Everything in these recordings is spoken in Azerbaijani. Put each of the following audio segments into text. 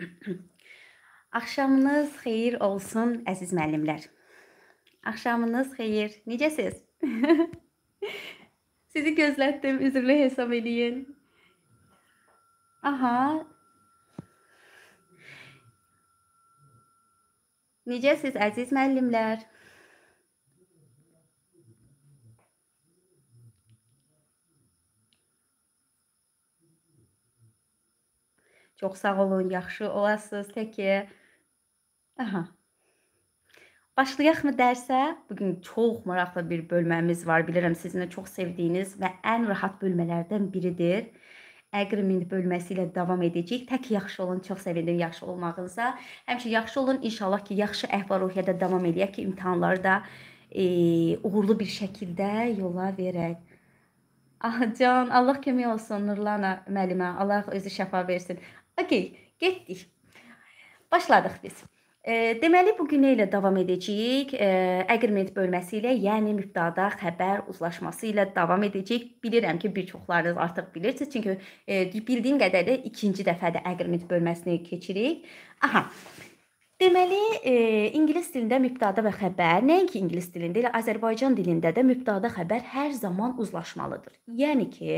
Axşamınız xeyir olsun, əziz müəllimlər. Axşamınız xeyir. Necəsiz? Sizi gözlətdim, üzrlü hesab eləyin. Aha. Necəsiz, əziz müəllimlər? Çox sağ olun, yaxşı olasınız. Təki. Aha. Başlayaqmı dərsə? Bu gün çox maraqlı bir bölməmiz var. Bilirəm sizin də çox sevdiyiniz və ən rahat bölmələrdən biridir. Agreement bölməsi ilə davam edəcəyik. Tək yaxşı olun, çox sevindim yaxşı olmağınıza. Həmişə yaxşı olun. İnşallah ki, yaxşı əhval-ruhiyyədə davam eləyək ki, imtahanları da e, uğurlu bir şəkildə yola verək. Ah can, Allah kömək olsun Nurlana müəllimə. Allah özü şəfa versin. Okey, getdik. Başladıq biz. E, deməli bu günə ilə davam edəcəyik. E, agreement bölməsi ilə, yəni mübtəda, xəbər, uzlaşması ilə davam edəcəyik. Bilirəm ki, bir çoxlarınız artıq bilirsiniz, çünki e, bildiyim qədərilə ikinci dəfədə agreement bölməsini keçirik. Aha. Deməli, e, ingilis dilində mübtada və xəbər, nəinki ingilis dilində, elə Azərbaycan dilində də mübtada xəbər hər zaman uzlaşmalıdır. Yəni ki,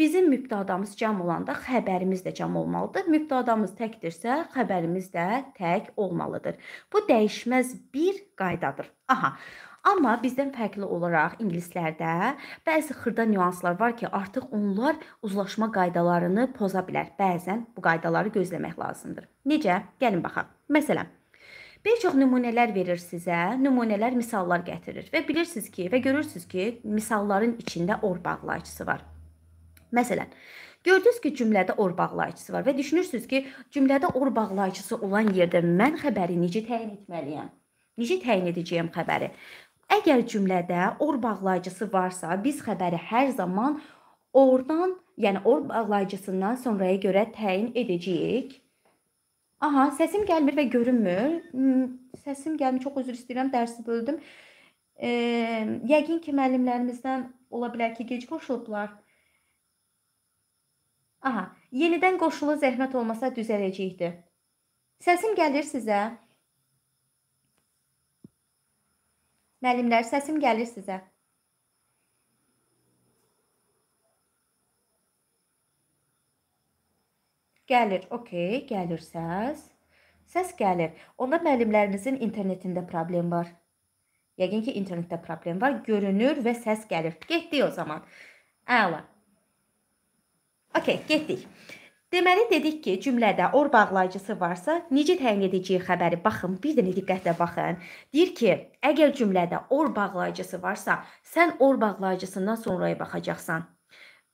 bizim mübtadamız cəm olanda xəbərimiz də cəm olmalıdır. Mübtadamız təkdirsə, xəbərimiz də tək olmalıdır. Bu dəyişməz bir qaydadır. Aha. Amma bizdən fərqli olaraq ingilislərdə bəzi xırda nüanslar var ki, artıq onlar uzlaşma qaydalarını poza bilər. Bəzən bu qaydaları gözləmək lazımdır. Necə? Gəlin baxaq. Məsələn, Bir çox nümunələr verir sizə, nümunələr, misallar gətirir və bilirsiniz ki, və görürsüz ki, misalların içində or bağlayıcısı var. Məsələn, Gördünüz ki, cümlədə or bağlayıcısı var və düşünürsüz ki, cümlədə or bağlayıcısı olan yerdə mən xəbəri necə təyin etməliyəm? Necə təyin edəcəyəm xəbəri? Əgər cümlədə or bağlayıcısı varsa, biz xəbəri hər zaman ordan, yəni or bağlayıcısından sonraya görə təyin edəcəyik Aha, səsim gəlmir və görünmür. Hmm, səsim gəlmir. Çox üzr istəyirəm, dərsi böldüm. E, yəqin ki, müəllimlərimizdən ola bilər ki, gec qoşulublar. Aha, yenidən qoşulu zəhmət olmasa düzələcəkdi. Səsim gəlir sizə? Müəllimlər, səsim gəlir sizə? Gəlir, okey, gəlir səs. Səs gəlir. Onda müəllimlərinizin internetində problem var. Yəqin ki, internetdə problem var. Görünür və səs gəlir. Getdik o zaman. Əla. Okey, getdik. Deməli dedik ki, cümlədə or bağlayıcısı varsa, necə təyin edəcəyi xəbəri baxın, bir də diqqətlə baxın. Deyir ki, əgər cümlədə or bağlayıcısı varsa, sən or bağlayıcısından sonraya baxacaqsan.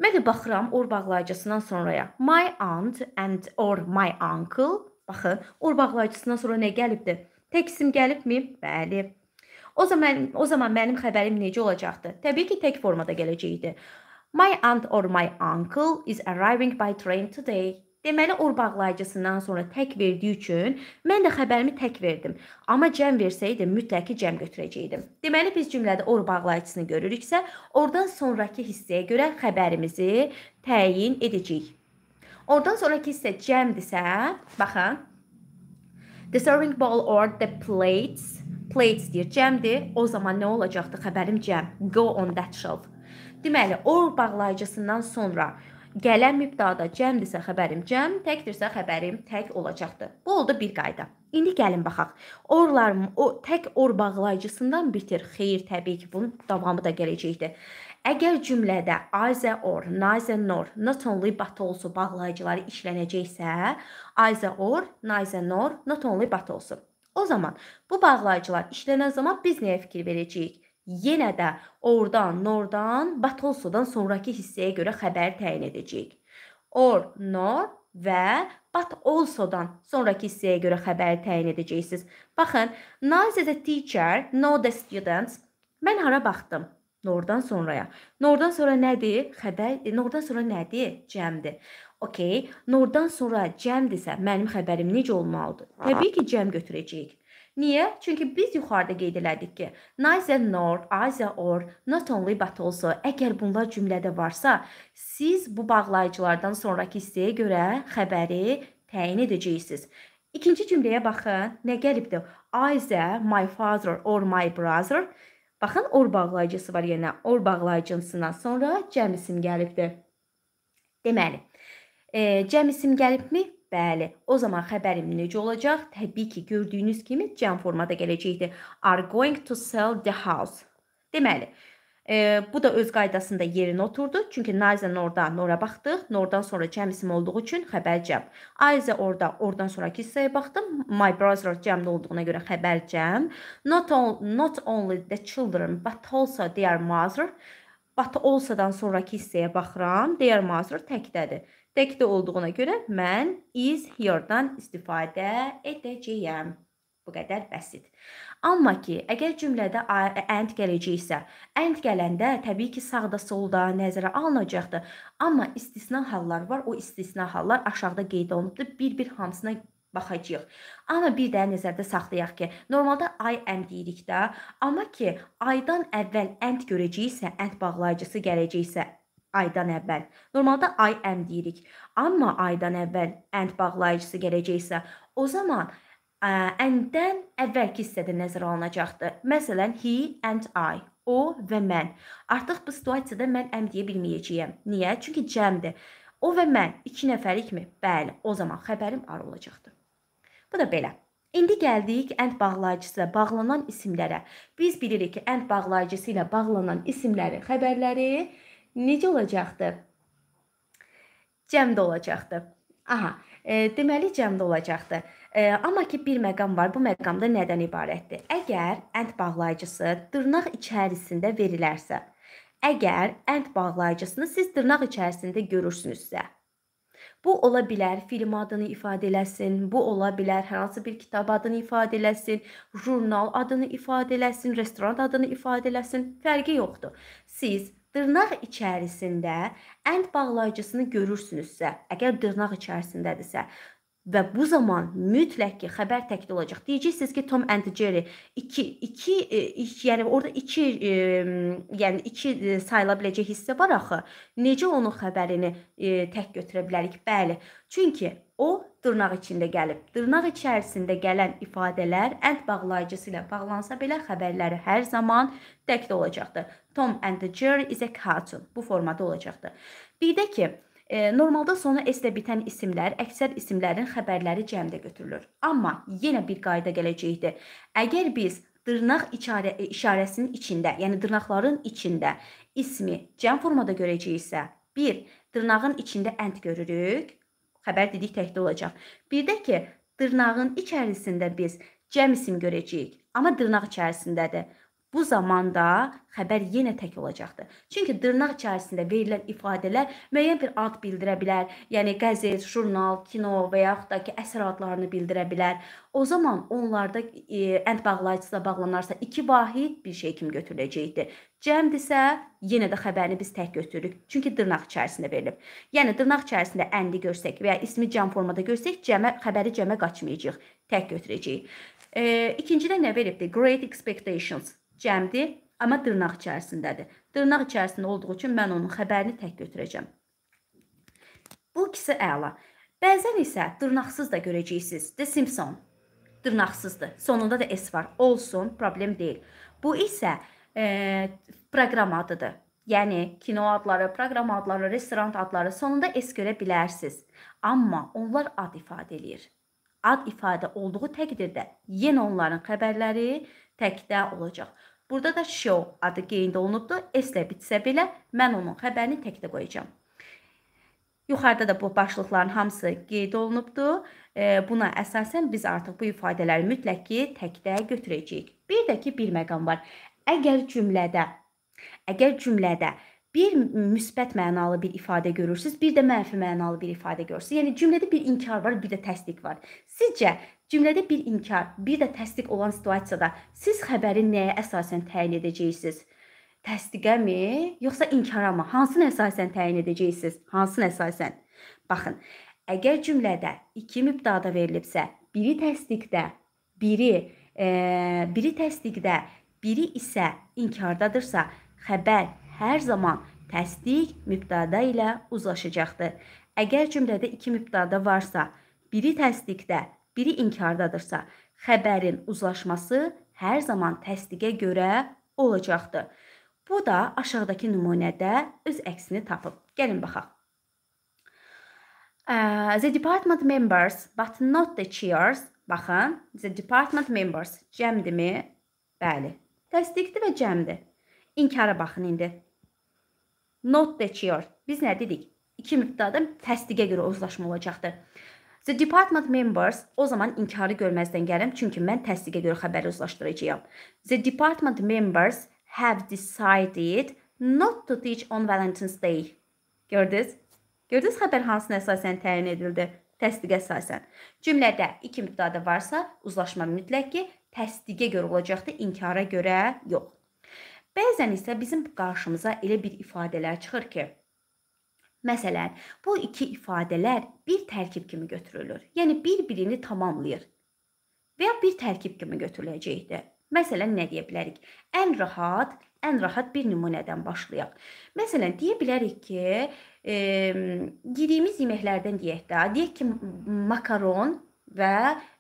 Mən də baxıram orbaqlayıcısından sonraya. My aunt and or my uncle. Baxın, orbaqlayıcısından sonra nə gəlibdi? Tək isim gəlibmi? Bəli. O zaman o zaman mənim xəbərim necə olacaqdı? Təbii ki, tək formada gələcəkdi. My aunt or my uncle is arriving by train today. Deməli orbaqlayıcısından sonra tək verdiyi üçün mən də xəbərimi tək verdim. Amma cəm versəydim mütləq ki cəm götürəcəydim. Deməli biz cümlədə orbaqlayıcısını görürüksə, oradan sonrakı hissəyə görə xəbərimizi təyin edəcəyik. Oradan sonrakı hissə cəmdirsə, baxın. The serving bowl or the plates plates deyir, cəmdir. O zaman nə olacaqdı xəbərim cəm? Go on that shelf. Deməli, or bağlayıcısından sonra gələn mübtada cəmdirsə xəbərim cəm, təkdirsə xəbərim tək olacaqdır. Bu oldu bir qayda. İndi gəlin baxaq. Orlarım o tək or bağlayıcısından bitir. Xeyr, təbii ki, bunun davamı da gələcəkdir. Əgər cümlədə either or, neither nor, not only but also bağlayıcıları işlənəcəksə, either or, neither nor, not only but also. O zaman bu bağlayıcılar işlənən zaman biz nəyə fikir verəcəyik? yenə də ordan, nordan, batolsodan sonrakı hissəyə görə xəbəri təyin edəcəyik. Or, nor və but also-dan sonrakı hissəyə görə xəbəri təyin edəcəksiniz. Baxın, nice as a teacher, know the students. Mən hara baxdım? Nordan sonraya. Nordan sonra nədir? Xəbər, e, nordan sonra nədir? Cəmdir. Okay, nordan sonra cəmdirsə, mənim xəbərim necə olmalıdır? Təbii ki, cəm götürəcəyik. Niyə? Çünki biz yuxarıda qeyd elədik ki, neither nor, either or, not only but also əgər bunlar cümlədə varsa, siz bu bağlayıcılardan sonrakı hissəyə görə xəbəri təyin edəcəksiniz. İkinci cümləyə baxın, nə gəlibdi? Either my father or my brother. Baxın, or bağlayıcısı var yenə. Or bağlayıcısından sonra cəm isim gəlibdi. Deməli, e, cəm isim gəlibmi? Bəli, o zaman xəbərim necə olacaq? Təbii ki, gördüyünüz kimi can formada gələcəkdir. Are going to sell the house. Deməli, e, bu da öz qaydasında yerinə oturdu. Çünki Nayzan orada Nora baxdıq. Nordan sonra cəm isim olduğu üçün xəbər cəm. Ayza orada, oradan sonrakı hissəyə baxdım. My brother cəmli olduğuna görə xəbər cəm. Not, all, not only the children, but also their mother. But also-dan sonrakı hissəyə baxıram. Their mother təkdədir təkdə olduğuna görə mən is here-dan istifadə edəcəyəm. Bu qədər bəsit. Amma ki, əgər cümlədə and gələcəksə, and gələndə təbii ki, sağda, solda nəzərə alınacaqdır. Amma istisna hallar var. O istisna hallar aşağıda qeyd olunubdur. Bir-bir hamısına baxacağıq. Amma bir də nəzərdə saxlayaq ki, normalda I am deyirik də, amma ki, I-dan əvvəl and görəcəksə, and bağlayıcısı gələcəksə, aydan əvvəl. Normalda I am deyirik. Amma aydan əvvəl and bağlayıcısı gələcəksə, o zaman ə, and-dən əvvəlki hissədə nəzərə alınacaqdır. Məsələn, he and I. O və mən. Artıq bu situasiyada mən am deyə bilməyəcəyəm. Niyə? Çünki cəmdir. O və mən iki nəfərikmi? Bəli, o zaman xəbərim ar olacaqdır. Bu da belə. İndi gəldik ənd bağlayıcısı bağlanan isimlərə. Biz bilirik ki, ənd bağlayıcısı ilə bağlanan isimləri, xəbərləri necə olacaqdı? Cəmdə olacaqdı. Aha, e, deməli cəmdə olacaqdı. E, amma ki bir məqam var. Bu məqam da nədən ibarətdir? Əgər ənd bağlayıcısı dırnaq içərisində verilərsə, əgər ənd bağlayıcısını siz dırnaq içərisində görürsünüzsə, Bu ola bilər film adını ifadə eləsin, bu ola bilər hər hansı bir kitab adını ifadə eləsin, jurnal adını ifadə eləsin, restoran adını ifadə eləsin, fərqi yoxdur. Siz Dırnaq içərisində ənd bağlayıcısını görürsünüzsə, əgər dırnaq içərisindədirsə və bu zaman mütləq ki xəbər təkdə olacaq. Deyəcəksiniz ki, Tom and Jerry 2 2 e, yəni orada 2 e, yəni 2 e, sayıla biləcək hissə var axı. Necə onun xəbərini e, tək götürə bilərik? Bəli. Çünki o dırnaq içində gəlib. Dırnaq içərisində gələn ifadələr ənd bağlayıcısı ilə bağlansa belə xəbərləri hər zaman təkdə olacaqdır. Tom and the Jerry is a cartoon bu formada olacaqdır. Bir də ki, E, normalda sonu S-də bitən isimlər əksər isimlərin xəbərləri cəmdə götürülür. Amma yenə bir qayda gələcəkdir. Əgər biz dırnaq işarə, e, işarəsinin içində, yəni dırnaqların içində ismi cəm formada görəcəyiksə, 1. Dırnağın içində ənd görürük. Xəbər dedik təkdə olacaq. Bir də ki, dırnağın içərisində biz cəm isim görəcəyik, amma dırnaq içərisindədir. Bu zamanda xəbər yenə tək olacaqdır. Çünki dırnaq içərisində verilən ifadələr müəyyən bir ad bildirə bilər. Yəni qəzet, jurnal, kino və yaxud da ki, əsər adlarını bildirə bilər. O zaman onlarda e, ənd bağlayıcısı bağlanarsa iki vahid bir şey kimi götürüləcəkdir. Cəmdirsə yenə də xəbərini biz tək götürürük. Çünki dırnaq içərisində verilib. Yəni dırnaq içərisində əndi görsək və ya ismi cəm formada görsək, cəmə xəbəri cəmə qaçmayacağıq, tək götürəcəyik. E, ikincidə nə veribdi? Great expectations cəmdir, amma dırnaq içərisindədir. Dırnaq içərisində olduğu üçün mən onun xəbərini tək götürəcəm. Bu ikisi əla. Bəzən isə dırnaqsız da görəcəksiniz. The Simpson dırnaqsızdır. Sonunda da S var. Olsun, problem deyil. Bu isə e, proqram adıdır. Yəni kino adları, proqram adları, restoran adları sonunda S görə bilərsiniz. Amma onlar ad ifadə eləyir. Ad ifadə olduğu təqdirdə yenə onların xəbərləri təkdə olacaq. Burada da show adı qeyd olunubdur. S ilə bitsə belə mən onun xəbərini təkdə qoyacağam. Yuxarıda da bu başlıqların hamısı qeyd olunubdur. E, buna əsasən biz artıq bu ifadələri mütləq ki, təkdə götürəcəyik. Bir də ki, bir məqam var. Əgər cümlədə, əgər cümlədə bir müsbət mənalı bir ifadə görürsüz, bir də mənfi mənalı bir ifadə görürsüz. Yəni cümlədə bir inkar var, bir də təsdiq var. Sizcə cümlədə bir inkar, bir də təsdiq olan situasiyada siz xəbəri nəyə əsasən təyin edəcəksiniz? Təsdiqəmi, yoxsa inkara mı? Hansını əsasən təyin edəcəksiniz? Hansını əsasən? Baxın, əgər cümlədə 2 mübdada verilibsə, biri təsdiqdə, biri e, biri təsdiqdə, biri isə inkardadırsa, xəbər hər zaman təsdiq mübtada ilə uzlaşacaqdır. Əgər cümlədə iki mübtada varsa, biri təsdiqdə, biri inkardadırsa, xəbərin uzlaşması hər zaman təsdiqə görə olacaqdır. Bu da aşağıdakı nümunədə öz əksini tapıb. Gəlin baxaq. Uh, the department members but not the chairs. Baxın, the department members cəmdimi? Bəli. Təsdiqdir və cəmdir. İnkara baxın indi not that year. Biz nə dedik? İki müddədə təsdiqə görə uzlaşma olacaqdır. The department members o zaman inkarı görməzdən gəlirəm, çünki mən təsdiqə görə xəbəri uzlaşdıracağam. The department members have decided not to teach on Valentine's Day. Gördünüz? Gördünüz xəbər hansına əsasən təyin edildi? Təsdiqə əsasən. Cümlədə iki müddədə varsa, uzlaşma mütləq ki, təsdiqə görə olacaqdır, inkara görə yox. Bəzən isə bizim qarşımıza elə bir ifadələr çıxır ki, Məsələn, bu iki ifadələr bir tərkib kimi götürülür. Yəni bir-birini tamamlayır. Və ya bir tərkib kimi götürüləcəkdir. Məsələn, nə deyə bilərik? Ən rahat, ən rahat bir nümunədən başlayaq. Məsələn, deyə bilərik ki, e, yediyimiz yeməklərdən deyək də, deyək ki, makaron və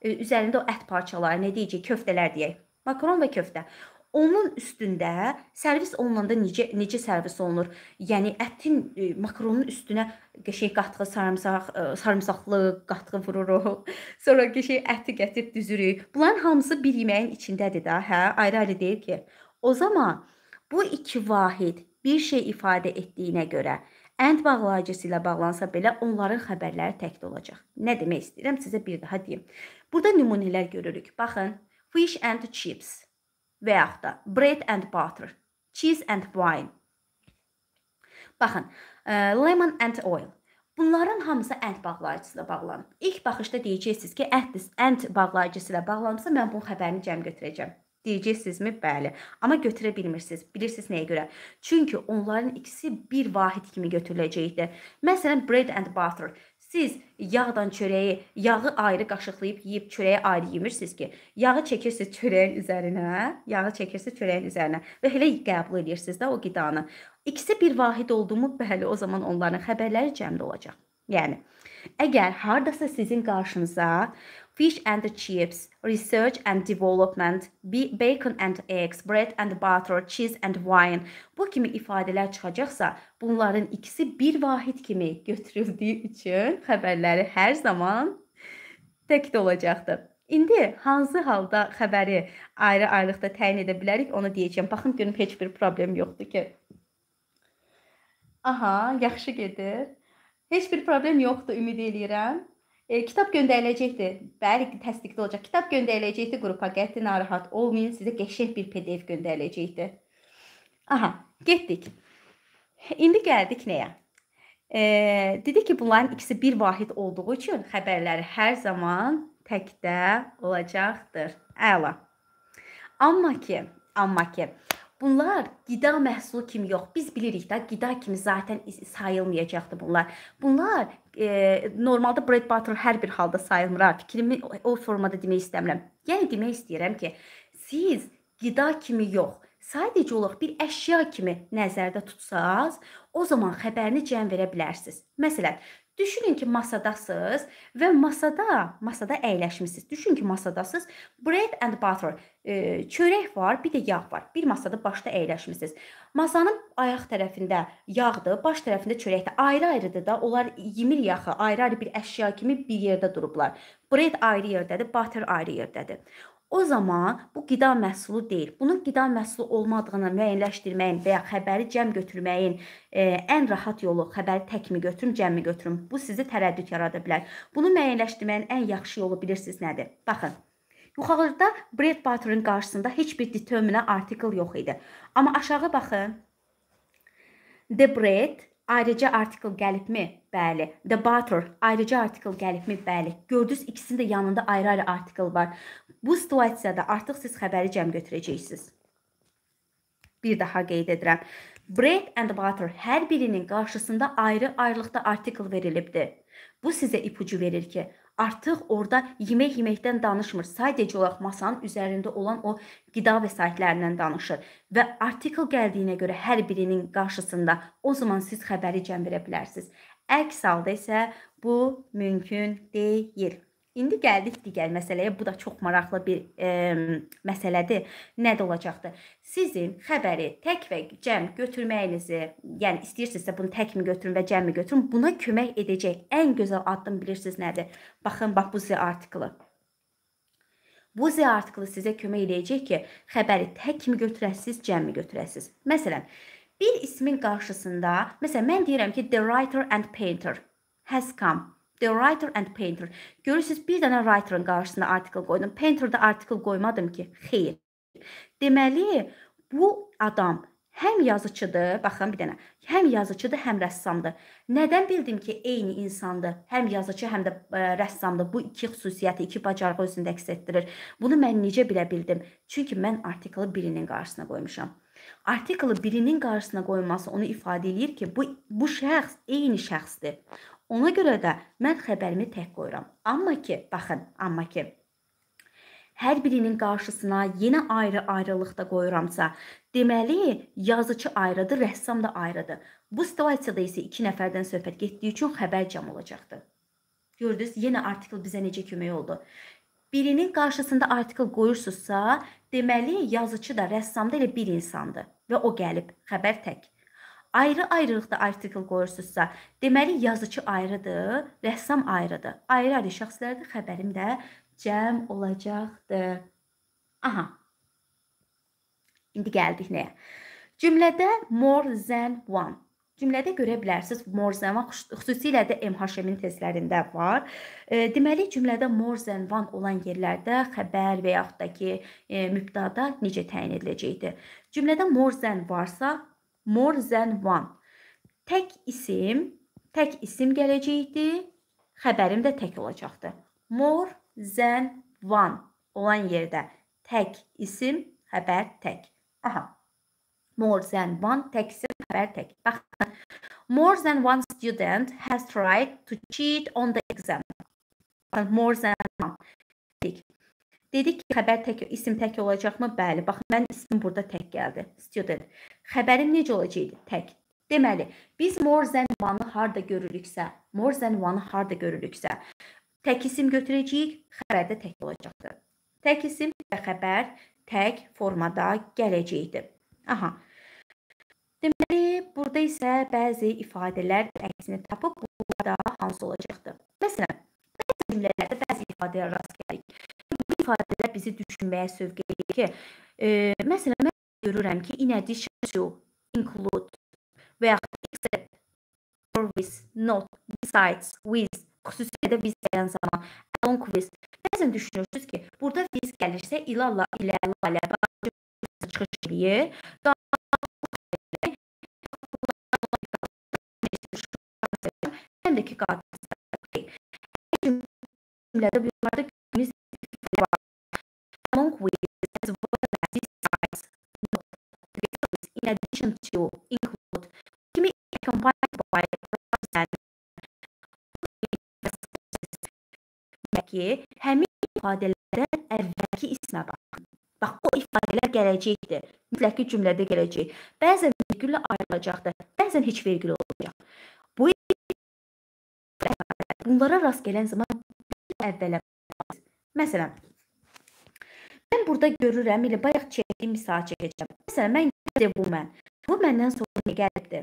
e, üzərində o ət parçaları, nə deyəcək, köftələr deyək. Makaron və köftə. Onun üstündə servis olunanda necə necə servis olunur? Yəni ətin e, makaronun üstünə qəşəng qatıq sarımsaq, e, sarımsaqlı qatıq vururuq. Sonra qəşəng əti gətirib düzürük. Bunların hamısı bir yeməyin içindədir də, hə? Ayrı-ayrı deyil ki. O zaman bu iki vahid bir şey ifadə etdiyinə görə ənd bağlayıcısı ilə bağlansa belə onların xəbərləri təkdə olacaq. Nə demək istəyirəm sizə bir daha deyim. Burada nümunələr görürük. Baxın, fish and chips və yaxud da bread and butter, cheese and wine. Baxın, e, lemon and oil. Bunların hamısı and bağlayıcısı ilə bağlanıb. İlk baxışda deyəcəksiniz ki, and, and bağlayıcısı ilə bağlanıbsa mən bunun xəbərini cəm götürəcəm. Deyəcəksinizmi? Bəli. Amma götürə bilmirsiniz. Bilirsiniz nəyə görə? Çünki onların ikisi bir vahid kimi götürüləcəkdir. Məsələn, bread and butter Siz yağdan çörəyi, yağı ayrı qaşıqlayıb yeyib çörəyi ayrı yemirsiniz ki, yağı çəkirsiniz çörəyin üzərinə, yağı çəkirsiniz çörəyin üzərinə və elə qəbul edirsiniz də o qidanı. İkisi bir vahid oldumu, bəli, o zaman onların xəbərləri cəmdə olacaq. Yəni əgər hardasa sizin qarşınıza fish and chips, research and development, bacon and eggs, bread and butter, cheese and wine. Bu kimi ifadələr çıxacaqsa, bunların ikisi bir vahid kimi götürüldüyü üçün xəbərləri hər zaman tək də olacaqdır. İndi hansı halda xəbəri ayrı-ayrılıqda təyin edə bilərik, onu deyəcəm. Baxın görüm heç bir problem yoxdur ki. Aha, yaxşı gedir. Heç bir problem yoxdur, ümid eləyirəm. E, kitab göndəriləcəkdir. Bəli, təsdiqdə olacaq. Kitab göndəriləcəkdir qrupa. Qəti narahat olmayın. Sizə qəşəng bir PDF göndəriləcəkdir. Aha, getdik. İndi gəldik nəyə? E, dedi ki, bunların ikisi bir vahid olduğu üçün xəbərləri hər zaman təkdə olacaqdır. Əla. Amma ki, amma ki, Bunlar qida məhsulu kimi yox. Biz bilirik də qida kimi zaten sayılmayacaqdı bunlar. Bunlar e, normalda bread butter hər bir halda sayılmır. Fikrimi o formada demək istəmirəm. Yəni demək istəyirəm ki, siz qida kimi yox, sadəcə olaraq bir əşya kimi nəzərdə tutsanız, o zaman xəbərini cəm verə bilərsiniz. Məsələn, Düşünün ki, masadasınız və masada, masada əyləşmisiniz. Düşün ki, masadasınız. Bread and butter, e, çörək var, bir də yağ var. Bir masada başda əyləşmisiniz. Masanın ayaq tərəfində yağdır, baş tərəfində çörəkdir. Ayrı-ayrıdır da. Onlar yemir yaxı, ayrı-ayrı bir əşya kimi bir yerdə durublar. Bread ayrı yerdədir, butter ayrı yerdədir. O zaman bu qida məhsulu deyil. Bunun qida məhsulu olmadığını müəyyənləşdirməyin və ya xəbəri cəm götürməyin e, ən rahat yolu xəbəri təkmi götürüm, cəmmi götürüm. Bu sizi tərəddüd yarada bilər. Bunu müəyyənləşdirməyin ən yaxşı yolu bilirsiniz nədir? Baxın. Yuxarıda Bread Butterin qarşısında heç bir determinə article yox idi. Amma aşağı baxın. The bread Ayrıca article gəlibmi? Bəli. The butter. Ayrıca article gəlibmi? Bəli. Gördünüz, ikisinin də yanında ayrı-ayrı article var. Bu situasiyada artıq siz xəbəri cəm götürəcəksiniz. Bir daha qeyd edirəm. Bread and Butter hər birinin qarşısında ayrı ayrılıqda artikl verilibdi. Bu sizə ipucu verir ki, artıq orada yemək yeməkdən danışmır. Sadəcə olaraq masanın üzərində olan o qida vəsaitlərindən danışır və artikl gəldiyinə görə hər birinin qarşısında o zaman siz xəbəri cəmdirə bilərsiniz. Əks halda isə bu mümkün deyil. İndi gəldik digər məsələyə. Bu da çox maraqlı bir e, məsələdir. Nə də olacaqdı? Sizin xəbəri tək və cəm götürməyinizi, yəni istəyirsinizsə bunu təkmi götürün və cəmmi götürün, buna kömək edəcək ən gözəl addım bilirsiniz nədir? Baxın, bax bu Z artiklı. Bu Z artiklı sizə kömək eləyəcək ki, xəbəri təkmi götürəsiz, cəmmi götürəsiz. Məsələn, bir ismin qarşısında, məsələn, mən deyirəm ki, the writer and painter has come The writer and painter. Görürsüz, bir dənə writerın qarşısına article qoydum. Painter-də article qoymadım ki. Xeyr. Deməli, bu adam həm yazıçıdır, baxın bir dənə, həm yazıçıdır, həm rəssamdır. Nədən bildim ki, eyni insandır? Həm yazıçı, həm də ə, e, rəssamdır. Bu iki xüsusiyyəti, iki bacarığı özündə əks etdirir. Bunu mən necə bilə bildim? Çünki mən artiklı birinin qarşısına qoymuşam. Artiklı birinin qarşısına qoyulması onu ifadə eləyir ki, bu bu şəxs eyni şəxsdir. Ona görə də mən xəbərimi tək qoyuram. Amma ki, baxın, amma ki hər birinin qarşısına yenə ayrı-ayrılıqda qoyuramsa, deməli yazıçı ayrıdır, rəssam da ayrıdır. Bu situasiyada isə 2 nəfərdən söhbət getdiyi üçün xəbər cəm olacaqdır. Gördünüz, yenə artikl bizə necə kömək oldu. Birinin qarşısında artikl qoyursunuzsa, deməli yazıçı da, rəssam da elə bir insandır və o gəlib xəbər tək ayrı-ayrılıqda artikel qoyursunuzsa, deməli yazıçı ayrıdır, rəssam ayrıdır. Ayrı-ayrı şəxslərdir, xəbərim də cəm olacaqdır. Aha. İndi gəldik nəyə? Cümlədə more than one. Cümlədə görə bilərsiniz more than one xüsusilə də MHM-in testlərində var. E, deməli cümlədə more than one olan yerlərdə xəbər və yaxud da ki e, mübtada necə təyin ediləcəkdir? Cümlədə more than varsa more than one. Tək isim, tək isim gələcəkdi. Xəbərim də tək olacaqdı. More than one olan yerdə tək isim, xəbər tək. Aha. More than one tək isim, xəbər tək. Baxın. More than one student has tried to cheat on the exam. More than one. Dedi ki, xəbər tək isim tək olacaqmı? Bəli. Bax, mən isim burada tək gəldi. Student. Xəbərim necə olacaqdı? Tək. Deməli, biz more than one-ı harda görürüksə, more than one-ı harda görürüksə, tək isim götürəcəyik, xəbərdə tək olacaqdır. Tək isim və xəbər tək formada gələcəkdir. Aha. Deməli, burada isə bəzi ifadələr əksini tapıb burada hansı olacaqdır? Məsələn, bəzi cümlələrdə bəzi ifadəyə rast gəlirik ifadələr bizi düşünməyə sövq edir ki, e, məsələn mən görürəm ki, in addition to, include və ya except or with, not, besides, with, xüsusilə də biz deyən zaman along with. Bəzən düşünürsüz ki, burada biz gəlirsə ilalla ilə ilə çıxış eləyir. Həm də ki, qadın cümlədə bunlarda as well as these sites note results in addition to include ultimate compiled by ki, həmin ifadələrdən əvvəlki ismə baxın. Bax, o ifadələr gələcəkdir. Mütləq ki, cümlədə gələcək. Bəzən vergüllə ayrılacaqdır, bəzən heç vergül olmayacaq. Bu bunlara rast gələn zaman əvvələ Məsələn, Mən burada görürəm, elə bayaq çəkdiyim misal çəkəcəm. Məsələn, mən də bu mən. Bu məndən sonra nə gəlibdi?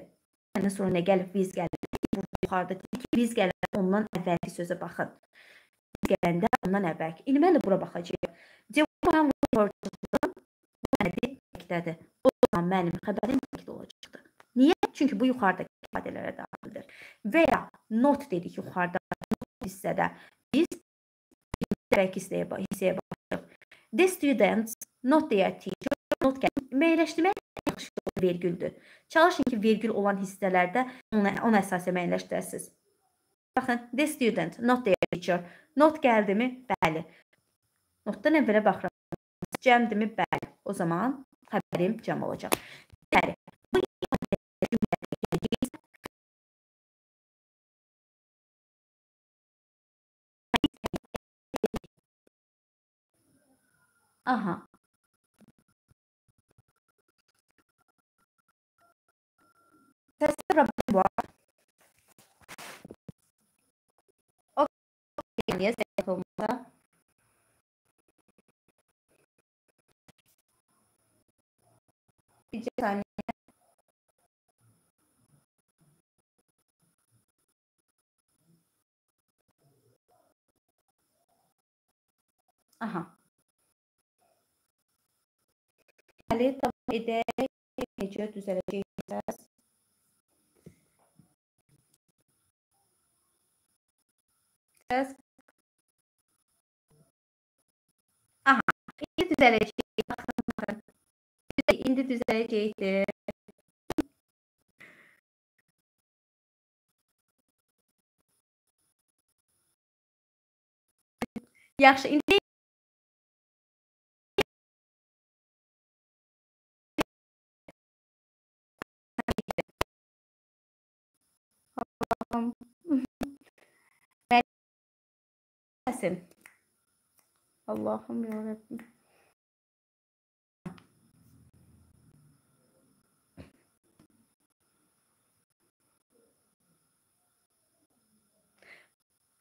Məndən sonra nə gəlib? Biz gəlib. Burada yuxarıda deyir ki, biz gəlib ondan əvvəlki sözə baxın. Biz gələndə ondan əvvəlki. İndi mən də bura baxacağam. Cevabım qorxudan nədir? Təkdədir. O zaman mənim xəbərim təkdə olacaqdı. Niyə? Çünki bu yuxarıdakı ifadələrə daxildir. Və ya not dedik yuxarıda hissədə biz bəlkə hissəyə, hissəyə The students, not their teacher, not get. Müəyyənləşdirmək yaxşı yolu vergüldür. Çalışın ki, vergül olan hissələrdə ona, ona əsas müəyyənləşdirəsiniz. Baxın, the student, not their teacher. Not gəldimi? Bəli. Notdan əvvələ baxıram. Cəmdimi? Bəli. O zaman xəbərim cəm olacaq. Bəli. Bu Aha. That's the rubber ball. Okay, yes, I Picture Uh-huh. Deməli, davam edək. Necə düzələcək? Səs. Aha, indi düzələcək. Baxın, baxın. İndi düzələcəkdir. Yaxşı, indi Tamam. Gelsin. Allah'ım yarabbim.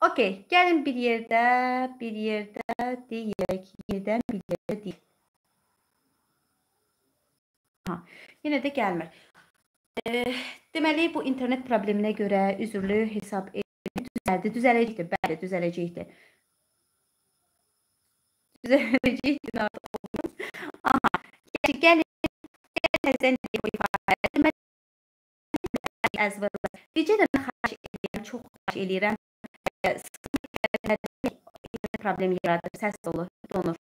Okey. Gelin bir yerde, bir yerde diyerek yerden bir yerde değil. Ha. Yine de gelmir. Deməli, bu internet probleminə görə üzrlü hesab edildi, düzəldi, düzələcəkdir, bəli, düzələcəkdir. Düzələcəkdir, artıq olmaz. Aha, yəni, gəlin, gəlin təzən deyək o ifadə. Deməli, əzvələ, bircə dənə xarş edirəm, çox xarş edirəm. problem yaradır, səs dolu, donur.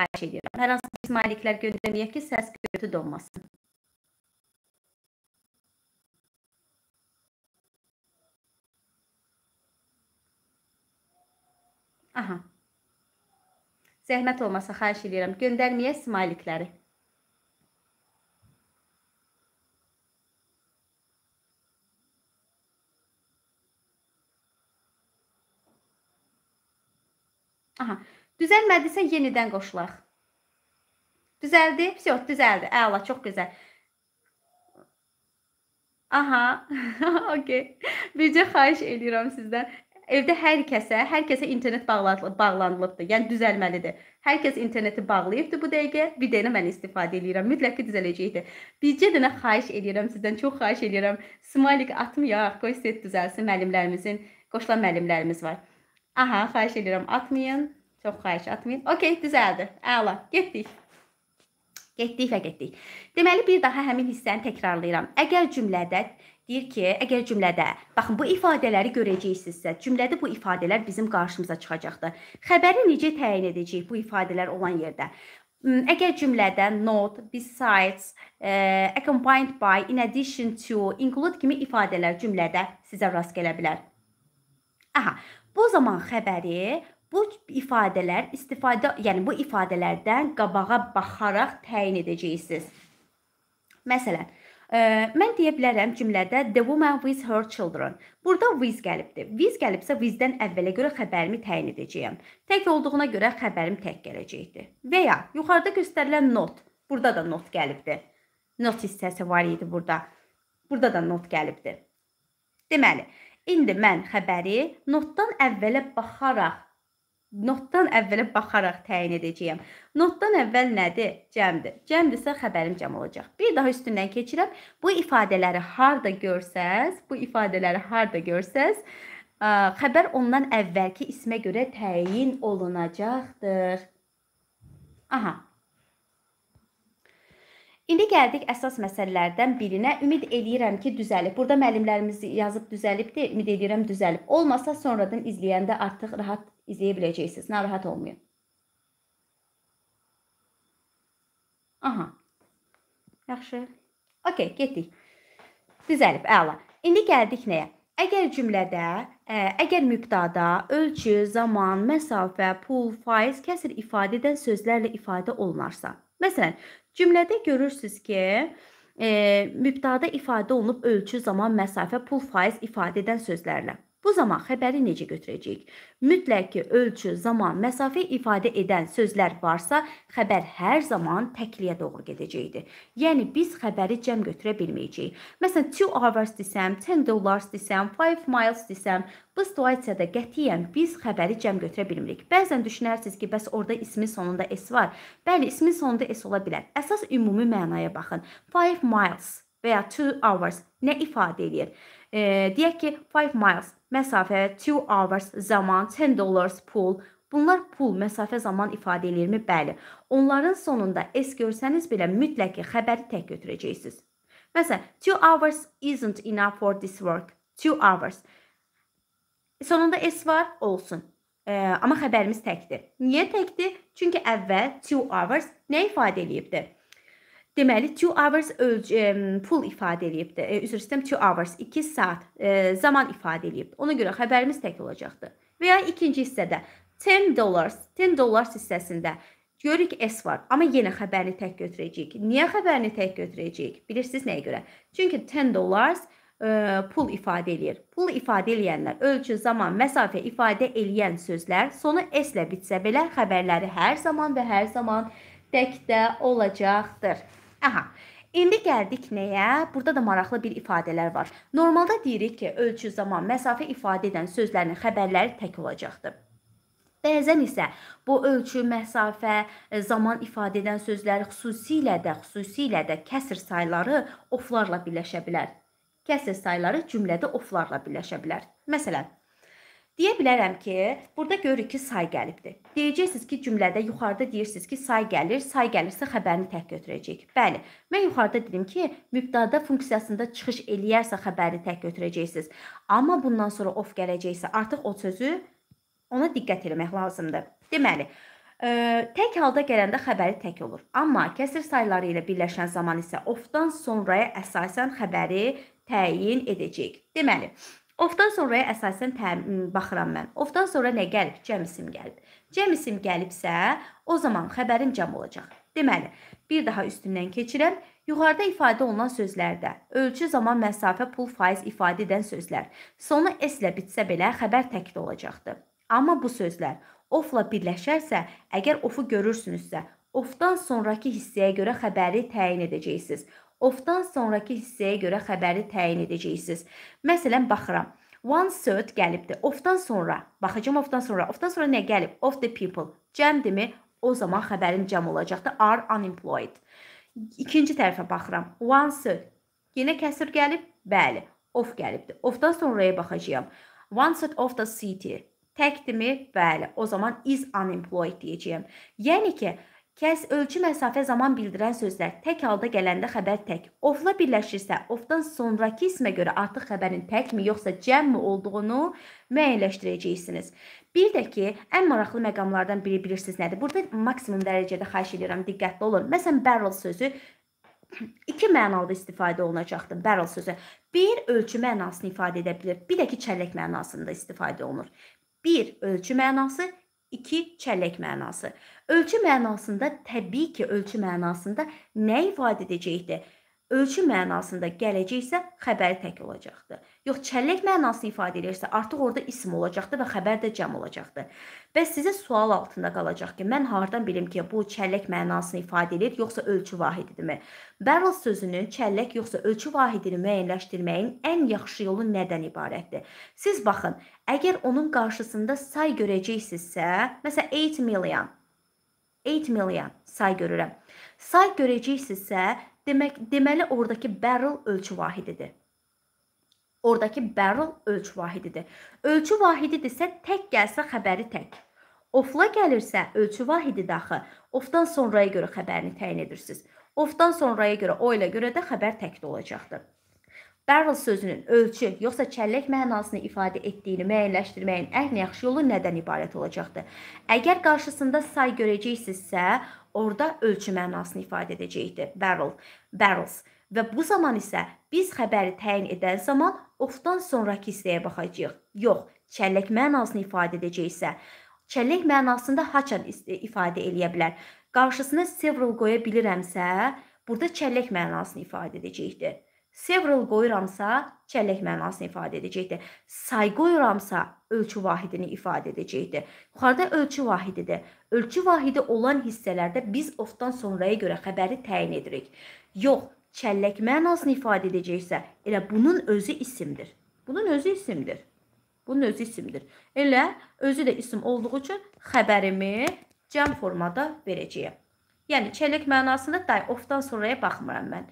Xarş edirəm. Hər hansı ismaliklər göndərməyək ki, səs gürültü donmasın. Aha. Zəhmət olmasa xahiş edirəm, göndərməyə smaylikləri. Aha. Düzəlmədisə yenidən qoşulaq. Düzəldi? Vəsio, düzəldi. Əla, çox gözəl. Aha. okay. Bircə xahiş edirəm sizdən. Evdə hər kəsə, hər kəsə internet bağlanılıbdır. Yəni düzəlməlidir. Hər kəs interneti bağlayıbdır bu dəqiqə. Videonu mən istifadə eləyirəm. Mütləq ki düzələcəkdir. Bircə dənə xahiş eləyirəm sizdən, çox xahiş eləyirəm. Smaylik atmayaq, qoy set düzəlsin müəllimlərimizin. Qoşulan müəllimlərimiz var. Aha, xahiş eləyirəm, atmayın. Çox xahiş atmayın. Okay, düzəldi. Əla. Getdik. Getdik və getdik. Deməli bir daha həmin hissəni təkrarlayıram. Əgər cümlədə Deyir ki, əgər cümlədə, baxın bu ifadələri görəcəksinizsə, cümlədə bu ifadələr bizim qarşımıza çıxacaqdır. Xəbəri necə təyin edəcəyik bu ifadələr olan yerdə? Hmm, əgər cümlədə not, besides, ə, e, accompanied by, in addition to, include kimi ifadələr cümlədə sizə rast gələ bilər. Aha, bu zaman xəbəri bu ifadələr istifadə, yəni bu ifadələrdən qabağa baxaraq təyin edəcəksiniz. Məsələn, mən deyə bilərəm cümlədə the woman with her children. Burada with gəlibdi. With gəlibsə with-dən əvvələ görə xəbərimi təyin edəcəyəm. Tək olduğuna görə xəbərim tək gələcəkdir. Və ya yuxarıda göstərilən not. Burada da not gəlibdi. Not hissəsi var idi burada. Burada da not gəlibdi. Deməli, indi mən xəbəri notdan əvvələ baxaraq notdan əvvələ baxaraq təyin edəcəyəm. Notdan əvvəl nədir? Cəmdir. Cəmdirsə xəbərim cəm olacaq. Bir daha üstündən keçirəm. Bu ifadələri harda görsəz, bu ifadələri harda görsəz, ə, xəbər ondan əvvəlki ismə görə təyin olunacaqdır. Aha. İndi gəldik əsas məsələlərdən birinə. Ümid eləyirəm ki, düzəlib. Burada müəllimlərimiz yazıb düzəlibdir. Ümid eləyirəm düzəlib. Olmasa sonradan izləyəndə artıq rahat izləyə biləcəksiniz. Narahat olmayın. Aha. Yaxşı. OK, getdik. Düzəlib, əla. İndi gəldik nəyə? Əgər cümlədə, ə, e, əgər müqdada, ölçü, zaman, məsafə, pul, faiz, kəsr ifadə edən sözlərlə ifadə olunarsa. Məsələn, cümlədə görürsüz ki, e, mübdada ifadə olunub ölçü, zaman, məsafə, pul, faiz ifadə edən sözlərlə. Bu zaman xəbəri necə götürəcəyik? Mütləq ki, ölçü, zaman, məsafə ifadə edən sözlər varsa, xəbər hər zaman təkliyə doğru gedəcəkdir. Yəni biz xəbəri cəm götürə bilməyəcəyik. Məsələn, 2 hours desəm, 10 dollars desəm, 5 miles desəm, bu situasiyada qətiyyən biz xəbəri cəm götürə bilmirik. Bəzən düşünərsiniz ki, bəs orada ismin sonunda s var. Bəli, ismin sonunda s ola bilər. Əsas ümumi mənaya baxın. 5 miles və ya 2 hours nə ifadə edir? e, deyək ki 5 miles məsafə, 2 hours zaman, 10 dollars pul. Bunlar pul, məsafə, zaman ifadə eləyirmi? Bəli. Onların sonunda s görsəniz belə mütləq ki xəbəri tək götürəcəksiniz. Məsələn, 2 hours isn't enough for this work. 2 hours. Sonunda s var, olsun. E, amma xəbərimiz təkdir. Niyə təkdir? Çünki əvvəl 2 hours nə ifadə eləyibdi? Deməli 2 hours ölc ə, e, pul ifadə eləyibdi. E, üzr istəyirəm 2 hours 2 saat e, zaman ifadə eləyibdi. Ona görə xəbərimiz tək olacaqdı. Və ya ikinci hissədə 10 dollars, 10 dollars hissəsində görürük S var, amma yenə xəbərini tək götürəcəyik. Niyə xəbərini tək götürəcəyik? Bilirsiniz nəyə görə? Çünki 10 dollars ə, e, pul ifadə eləyir. Pul ifadə eləyənlər ölçü, zaman, məsafə ifadə eləyən sözlər sonu s-lə bitsə belə xəbərləri hər zaman və hər zaman təkdə olacaqdır. Aha. İndi gəldik nəyə? Burada da maraqlı bir ifadələr var. Normalda deyirik ki, ölçü, zaman, məsafə ifadə edən sözlərin xəbərləri tək olacaqdır. Bəzən isə bu ölçü, məsafə, e, zaman ifadə edən sözlər xüsusilə də, xüsusilə də kəsr sayları oflarla birləşə bilər. Kəsr sayları cümlədə oflarla birləşə bilər. Məsələn, Deyə bilərəm ki, burada görürük ki, say gəlibdir. Deyəcəksiniz ki, cümlədə yuxarıda deyirsiniz ki, say gəlir, say gəlirsə xəbərini tək götürəcəyik. Bəli, mən yuxarıda dedim ki, mübtəda funksiyasında çıxış eləyərsə xəbəri tək götürəcəksiniz. Amma bundan sonra of gələcəksə, artıq o sözü ona diqqət etmək lazımdır. Deməli, ə, e, tək halda gələndə xəbəri tək olur. Amma kəsr sayları ilə birləşən zaman isə ofdan sonraya əsasən xəbəri təyin edəcəyik. Deməli, Ofdan sonraya əsasən baxıram mən. Ofdan sonra nə gəlib? Cəm isim gəlib. Cəm isim gəlibsə, o zaman xəbərim cəm olacaq. Deməli, bir daha üstündən keçirəm. Yuxarıda ifadə olunan sözlərdə ölçü, zaman, məsafə, pul, faiz ifadə edən sözlər sonu s ilə bitsə belə xəbər təkdə olacaqdır. Amma bu sözlər ofla birləşərsə, əgər ofu görürsünüzsə, ofdan sonrakı hissəyə görə xəbəri təyin edəcəksiniz. Ofdan sonrakı hissəyə görə xəbəri təyin edəcəksiniz. Məsələn, baxıram. One third gəlibdi. Ofdan sonra, baxacam ofdan sonra. Ofdan sonra nə gəlib? Of the people. Cəmdimi? O zaman xəbərim cəm olacaqdı. Are unemployed. İkinci tərəfə baxıram. One third. Yenə kəsir gəlib? Bəli. Of gəlibdi. Ofdan sonraya baxacağam. One third of the city. Təkdimi? Bəli. O zaman is unemployed deyəcəyəm. Yəni ki, Kəs, ölçü, məsafə, zaman bildirən sözlər tək halda gələndə xəbər tək. Ofla birləşirsə, ofdan sonrakı ismə görə artıq xəbərin təkmi, yoxsa cəmmi olduğunu müəyyənləşdirəcəksiniz. Bir də ki, ən maraqlı məqamlardan biri bilirsiniz nədir? Burada maksimum dərəcədə xahiş edirəm, diqqətli olun. Məsələn, barrel sözü iki mənada istifadə olunacaqdır. Barrel sözü bir ölçü mənasını ifadə edə bilər, bir də ki, çəllək mənasında istifadə olunur. Bir ölçü mənası, İki, çəllək mənası. Ölçü mənasında təbii ki, ölçü mənasında nə ifadə edəcəkdir? ölçü mənasında gələcək isə xəbəri tək olacaqdır. Yox, çəllək mənasını ifadə edirsə, artıq orada ism olacaqdır və xəbər də cəm olacaqdır. Bəs sizə sual altında qalacaq ki, mən hardan bilim ki, bu çəllək mənasını ifadə edir, yoxsa ölçü vahididirmi? Barrel sözünün çəllək yoxsa ölçü vahidini müəyyənləşdirməyin ən yaxşı yolu nədən ibarətdir? Siz baxın, əgər onun qarşısında say görəcəksinizsə, məsələn 8 million 8 million say görürəm. Say görəcəksinizsə, Demək, deməli oradakı barrel ölçü vahididir. Oradakı barrel ölçü vahididir. Ölçü vahididirsə tək gəlsə xəbəri tək. Ofla gəlirsə ölçü vahididir axı. Ofdan sonraya görə xəbərini təyin edirsiniz. Ofdan sonraya görə o ilə görə də xəbər təkdə olacaqdır. Barrel sözünün ölçü, yoxsa çəllək mənasını ifadə etdiyini müəyyənləşdirməyin ən yaxşı yolu nədən ibarət olacaqdır? Əgər qarşısında say görəcəksinizsə, orada ölçü mənasını ifadə edəcəkdir. Barrel, barrels. Və bu zaman isə biz xəbəri təyin edən zaman ofdan sonrakı hissəyə baxacağıq. Yox, çəllək mənasını ifadə edəcəksə, çəllək mənasında haçan e, ifadə eləyə bilər. Qarşısına several qoya bilirəmsə, burada çəllək mənasını ifadə edəcəkdir. Several qoyuramsa çəllək mənasını ifadə edəcəkdir. Say qoyuramsa ölçü vahidini ifadə edəcəkdir. Yuxarıda ölçü vahididir. Ölçü vahidi olan hissələrdə biz ofdan sonraya görə xəbəri təyin edirik. Yox, çəllək mənasını ifadə edəcəksə, elə bunun özü isimdir. Bunun özü isimdir. Bunun özü isimdir. Elə özü də isim olduğu üçün xəbərimi cəm formada verəcəyəm. Yəni çəllək mənasını day ofdan sonraya baxmıram mən.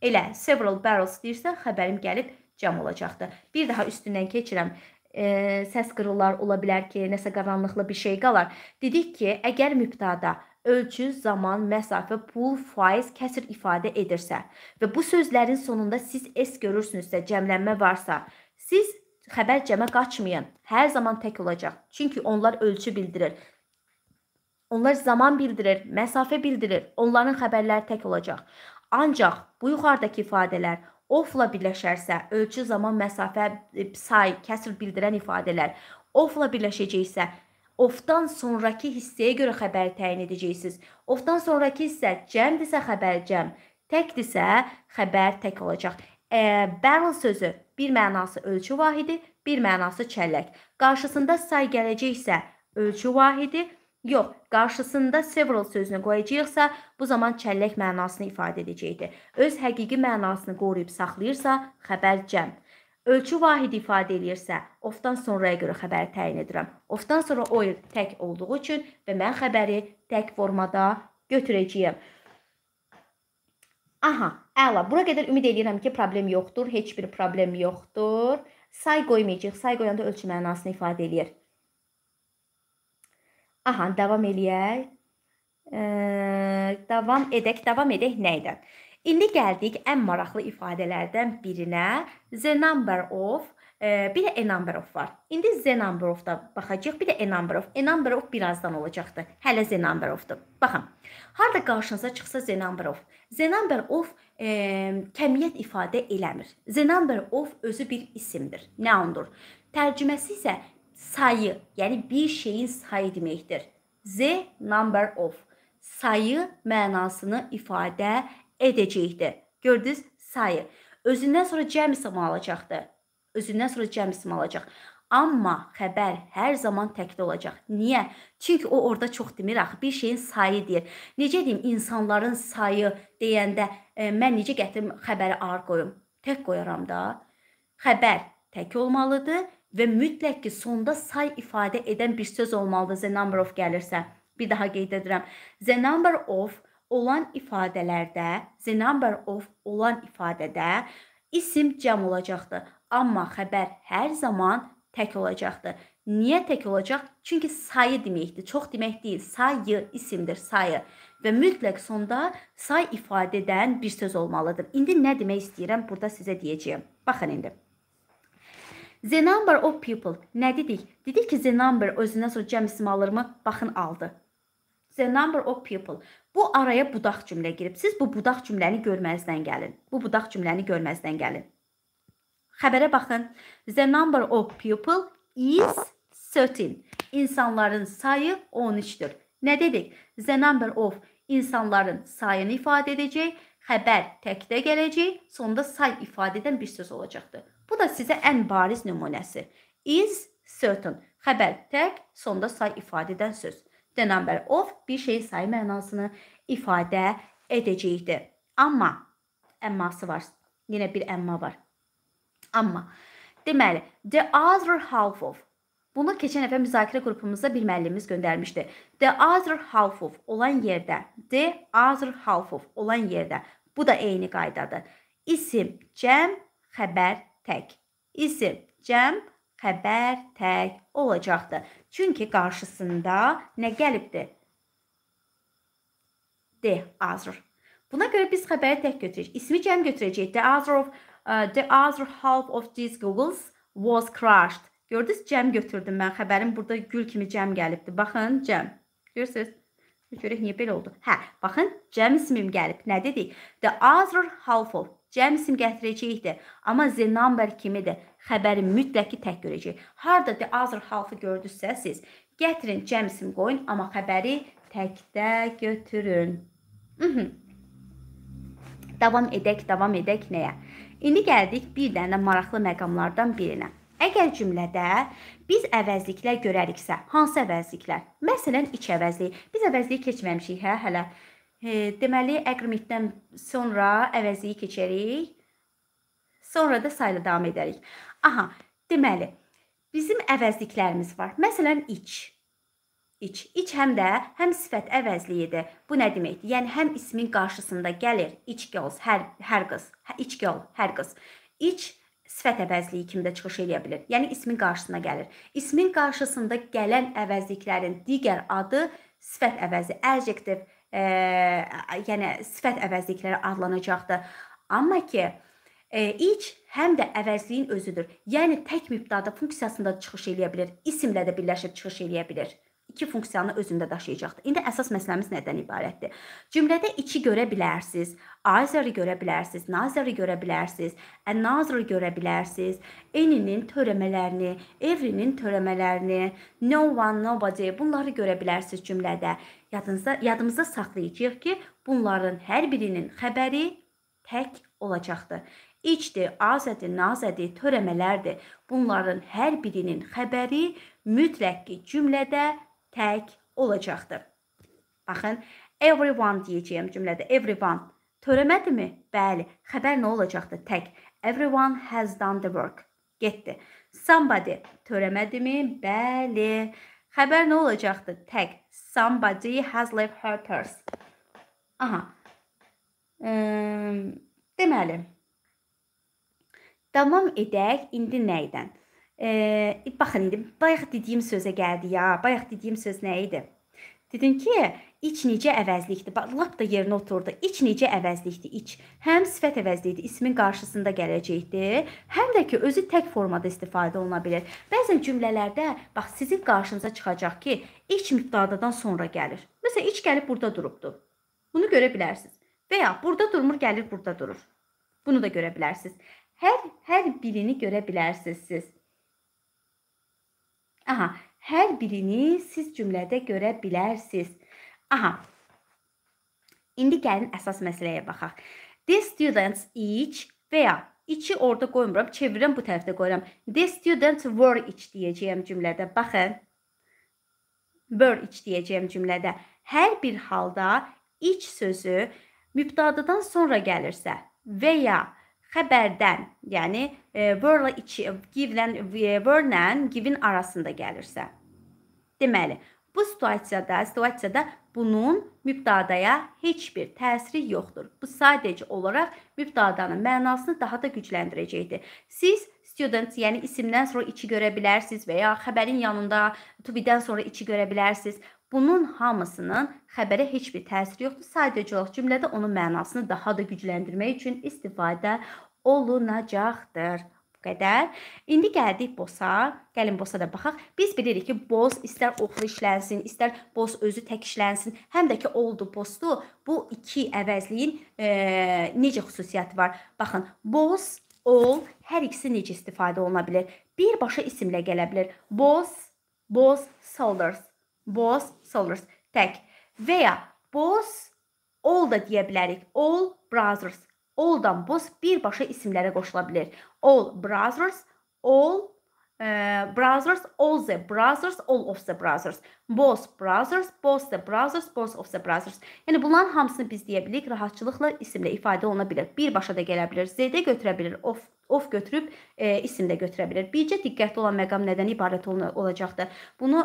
Elə several barrels deyirsə, xəbərim gəlib cəm olacaqdı. Bir daha üstündən keçirəm. E, səs qırılar ola bilər ki, nəsə qaranlıqlı bir şey qalar. Dedik ki, əgər mübtada ölçü, zaman, məsafə, pul, faiz, kəsir ifadə edirsə və bu sözlərin sonunda siz s görürsünüzsə, cəmlənmə varsa, siz xəbər cəmə qaçmayın. Hər zaman tək olacaq. Çünki onlar ölçü bildirir. Onlar zaman bildirir, məsafə bildirir. Onların xəbərləri tək olacaq. Ancaq bu yuxarıdakı ifadələr ofla birləşərsə, ölçü, zaman, məsafə, e, say, kəsr bildirən ifadələr ofla birləşəcəksə, ofdan sonrakı hissəyə görə xəbəri təyin edəcəksiniz. Ofdan sonrakı hissə cəmdirsə xəbər cəm, təkdirsə xəbər tək olacaq. E, barrel sözü bir mənası ölçü vahidi, bir mənası çəllək. Qarşısında say gələcəksə ölçü vahidi, Yox, qarşısında several sözünü qoyacağıqsa, bu zaman çəllək mənasını ifadə edəcəkdir. Öz həqiqi mənasını qoruyub saxlayırsa, xəbər cəm. Ölçü vahidi ifadə eləyirsə, ofdan sonraya görə xəbəri təyin edirəm. Ofdan sonra o il tək olduğu üçün və mən xəbəri tək formada götürəcəyəm. Aha, əla. Bura qədər ümid eləyirəm ki, problem yoxdur, heç bir problem yoxdur. Say qoymayacağıq. Say qoyanda ölçü mənasını ifadə eləyir. Aha, davam eləyək. E, davam edək, davam edək nə ilə? İndi gəldik ən maraqlı ifadələrdən birinə. The number of e, bir də a number of var. İndi the number of da baxacağıq, bir də a number of. A number of birazdan olacaqdı. Hələ the number of-dur. Baxın. Harda qarşınıza çıxsa the number of. The number of e, kəmiyyət ifadə eləmir. The number of özü bir isimdir, noundur. Tərcüməsi isə sayı, yəni bir şeyin sayı deməkdir. Z number of sayı mənasını ifadə edəcəkdir. Gördünüz? Sayı. Özündən sonra cəm ismi alacaqdır. Özündən sonra cəm ismi alacaq. Amma xəbər hər zaman təkdə olacaq. Niyə? Çünki o orada çox demir axı, bir şeyin sayı deyir. Necə deyim, insanların sayı deyəndə e, mən necə gətirim xəbəri ağır qoyum? Tək qoyaram da. Xəbər tək olmalıdır və mütləq ki sonda say ifadə edən bir söz olmalıdır the number of gəlirsə. Bir daha qeyd edirəm. The number of olan ifadələrdə, the number of olan ifadədə isim cəm olacaqdır. Amma xəbər hər zaman tək olacaqdır. Niyə tək olacaq? Çünki sayı deməkdir. Çox demək deyil. Sayı isimdir, sayı. Və mütləq sonda say ifadə edən bir söz olmalıdır. İndi nə demək istəyirəm, burada sizə deyəcəyəm. Baxın indi. The number of people nə dedik? Dedik ki, the number özündən sonra cəm isim alırmı? Baxın aldı. The number of people. Bu araya budaq cümlə girib. Siz bu budaq cümləni görməzdən gəlin. Bu budaq cümləni görməzdən gəlin. Xəbərə baxın. The number of people is 13. İnsanların sayı 13-dür. Nə dedik? The number of insanların sayını ifadə edəcək, xəbər təkdə gələcək, sonda say ifadə edən bir söz olacaqdır. Bu da sizə ən bariz nümunəsi. Is certain xəbər tək sonda say ifadə edən söz. The number of bir şeyin sayı mənasını ifadə edəcəkdir. Amma əmması var. Yenə bir əmma var. Amma deməli the other half of Bunu keçən dəfə müzakirə qrupumuzda bir müəllimimiz göndərmişdi. The other half of olan yerdə, the other half of olan yerdə. Bu da eyni qaydadır. İsim, cəm, xəbər, tək. İsim, cəm, xəbər tək olacaqdı. Çünki qarşısında nə gəlibdi? D. Azr. Buna görə biz xəbəri tək götürəcəyik. İsmi cəm götürəcəyik. The other of uh, the other half of these goggles was crushed. Gördünüz, cəm götürdüm mən. Xəbərim burada gül kimi cəm gəlibdi. Baxın, cəm. Görürsüz? Görək niyə belə oldu. Hə, baxın, cəm ismim gəlib. Nə dedik? The other half of Cəm isim gətirəcəyik də, amma Zenamber kimi də xəbəri mütləq ki tək görəcək. Harda de Azr halfı gördünüzsə siz, gətirin cəm isim qoyun, amma xəbəri təkdə götürün. Mhm. Davam edək, davam edək nəyə? İndi gəldik bir dənə maraqlı məqamlardan birinə. Əgər cümlədə biz əvəzliklər görəriksə, hansı əvəzliklər? Məsələn, iç əvəzliyi. Biz əvəzliyi keçməmişik hə hələ. E, deməli, agreementdən sonra əvəziyi keçərik. Sonra da sayla davam edərik. Aha, deməli, bizim əvəzliklərimiz var. Məsələn, iç. İç. İç həm də həm sifət əvəzliyidir. Bu nə deməkdir? Yəni həm ismin qarşısında gəlir iç girls, hər hər qız, hə, iç girl, hər qız. İç sifət əvəzliyi kimi də çıxış eləyə bilir. Yəni ismin qarşısına gəlir. İsmin qarşısında gələn əvəzliklərin digər adı sifət əvəzi, adjektiv e, yəni sifət əvəzlikləri adlanacaqdır. Amma ki, e, iç həm də əvəzliyin özüdür. Yəni tək mübtada funksiyasında çıxış eləyə bilər, isimlə də birləşib çıxış eləyə bilər iki funksiyanı özündə daşıyacaqdır. İndi əsas məsələmiz nədən ibarətdir? Cümlədə iki görə bilərsiniz, azeri görə bilərsiniz, nazeri görə bilərsiniz, ən-naziri görə bilərsiniz, eninin törəmələrini, evrinin törəmələrini, no one, nobody bunları görə bilərsiniz cümlədə. Yadınızda yadımızda saxlayacağıq ki, bunların hər birinin xəbəri tək olacaqdır. İçdir, azədir, nazədir, törəmələrdir. Bunların hər birinin xəbəri mütləq ki, cümlədə tək olacaqdır. Baxın, everyone deyəcəyəm cümlədə. Everyone törəmədimi? Bəli. Xəbər nə olacaqdı? Tək. Everyone has done the work. Getdi. Somebody törəmədimi? Bəli. Xəbər nə olacaqdı? Tək. Somebody has left her purse. Aha. Deməli. Davam edək indi nə idən? e, baxın indi bayaq dediyim sözə gəldi ya. Bayaq dediyim söz nə idi? Dedim ki, iç necə əvəzlikdir. Bax lap da yerinə oturdu. İç necə əvəzlikdir, iç. Həm sifət əvəzliyidir, ismin qarşısında gələcəkdir, həm də ki özü tək formada istifadə oluna bilər. Bəzən cümlələrdə bax sizin qarşınıza çıxacaq ki, iç müqdadadan sonra gəlir. Məsələn, iç gəlib burada durubdu. Bunu görə bilərsiniz. Və ya burada durmur, gəlir burada durur. Bunu da görə bilərsiniz. Hər hər birini görə bilərsiniz siz. Aha, hər birini siz cümlədə görə bilərsiniz. Aha. İndi gəlin əsas məsələyə baxaq. The students each və ya içi orada qoymuram, çevirirəm bu tərəfdə qoyuram. The students were each deyəcəyəm cümlədə. Baxın. Were each deyəcəyəm cümlədə. Hər bir halda each sözü mübtadadan sonra gəlirsə və ya xəbərdən, yəni verlə give-lə verlə give-in arasında gəlirsə. Deməli, bu situasiyada, situasiyada bunun mübtədaya heç bir təsiri yoxdur. Bu sadəcə olaraq mübtədanın mənasını daha da gücləndirəcəkdir. Siz student, yəni isimdən sonra içi görə bilərsiniz və ya xəbərin yanında to be-dən sonra içi görə bilərsiniz. Bunun hamısının xəbərə heç bir təsiri yoxdur. Sadəcə olaraq cümlədə onun mənasını daha da gücləndirmək üçün istifadə olunacaqdır. Bu qədər. İndi gəldik bosa. Gəlin bosa da baxaq. Biz bilirik ki, boz istər oxlu işlənsin, istər boz özü tək işlənsin, həm də ki, oldu bozdu. Bu iki əvəzliyin e, necə xüsusiyyəti var? Baxın, boz, ol hər ikisi necə istifadə oluna bilər? Birbaşa isimlə gələ bilər. Boz, boz, soldiers. Boz, soldiers. Tək. Və ya boz, ol da deyə bilərik. All brothers. All-dan boz birbaşa isimlərə qoşula bilər. All brothers, all e, brothers, all the brothers, all of the brothers, both brothers, both the brothers, both of the brothers. Yəni bunların hamısını biz deyə bilik, rahatçılıqla isimlə ifadə oluna bilər. Birbaşa da gələ bilər, z-də götürə bilər, of of götürüb e, isim də götürə bilər. Bircə diqqətli olan məqam nədən ibarət olacaqdır? Bunu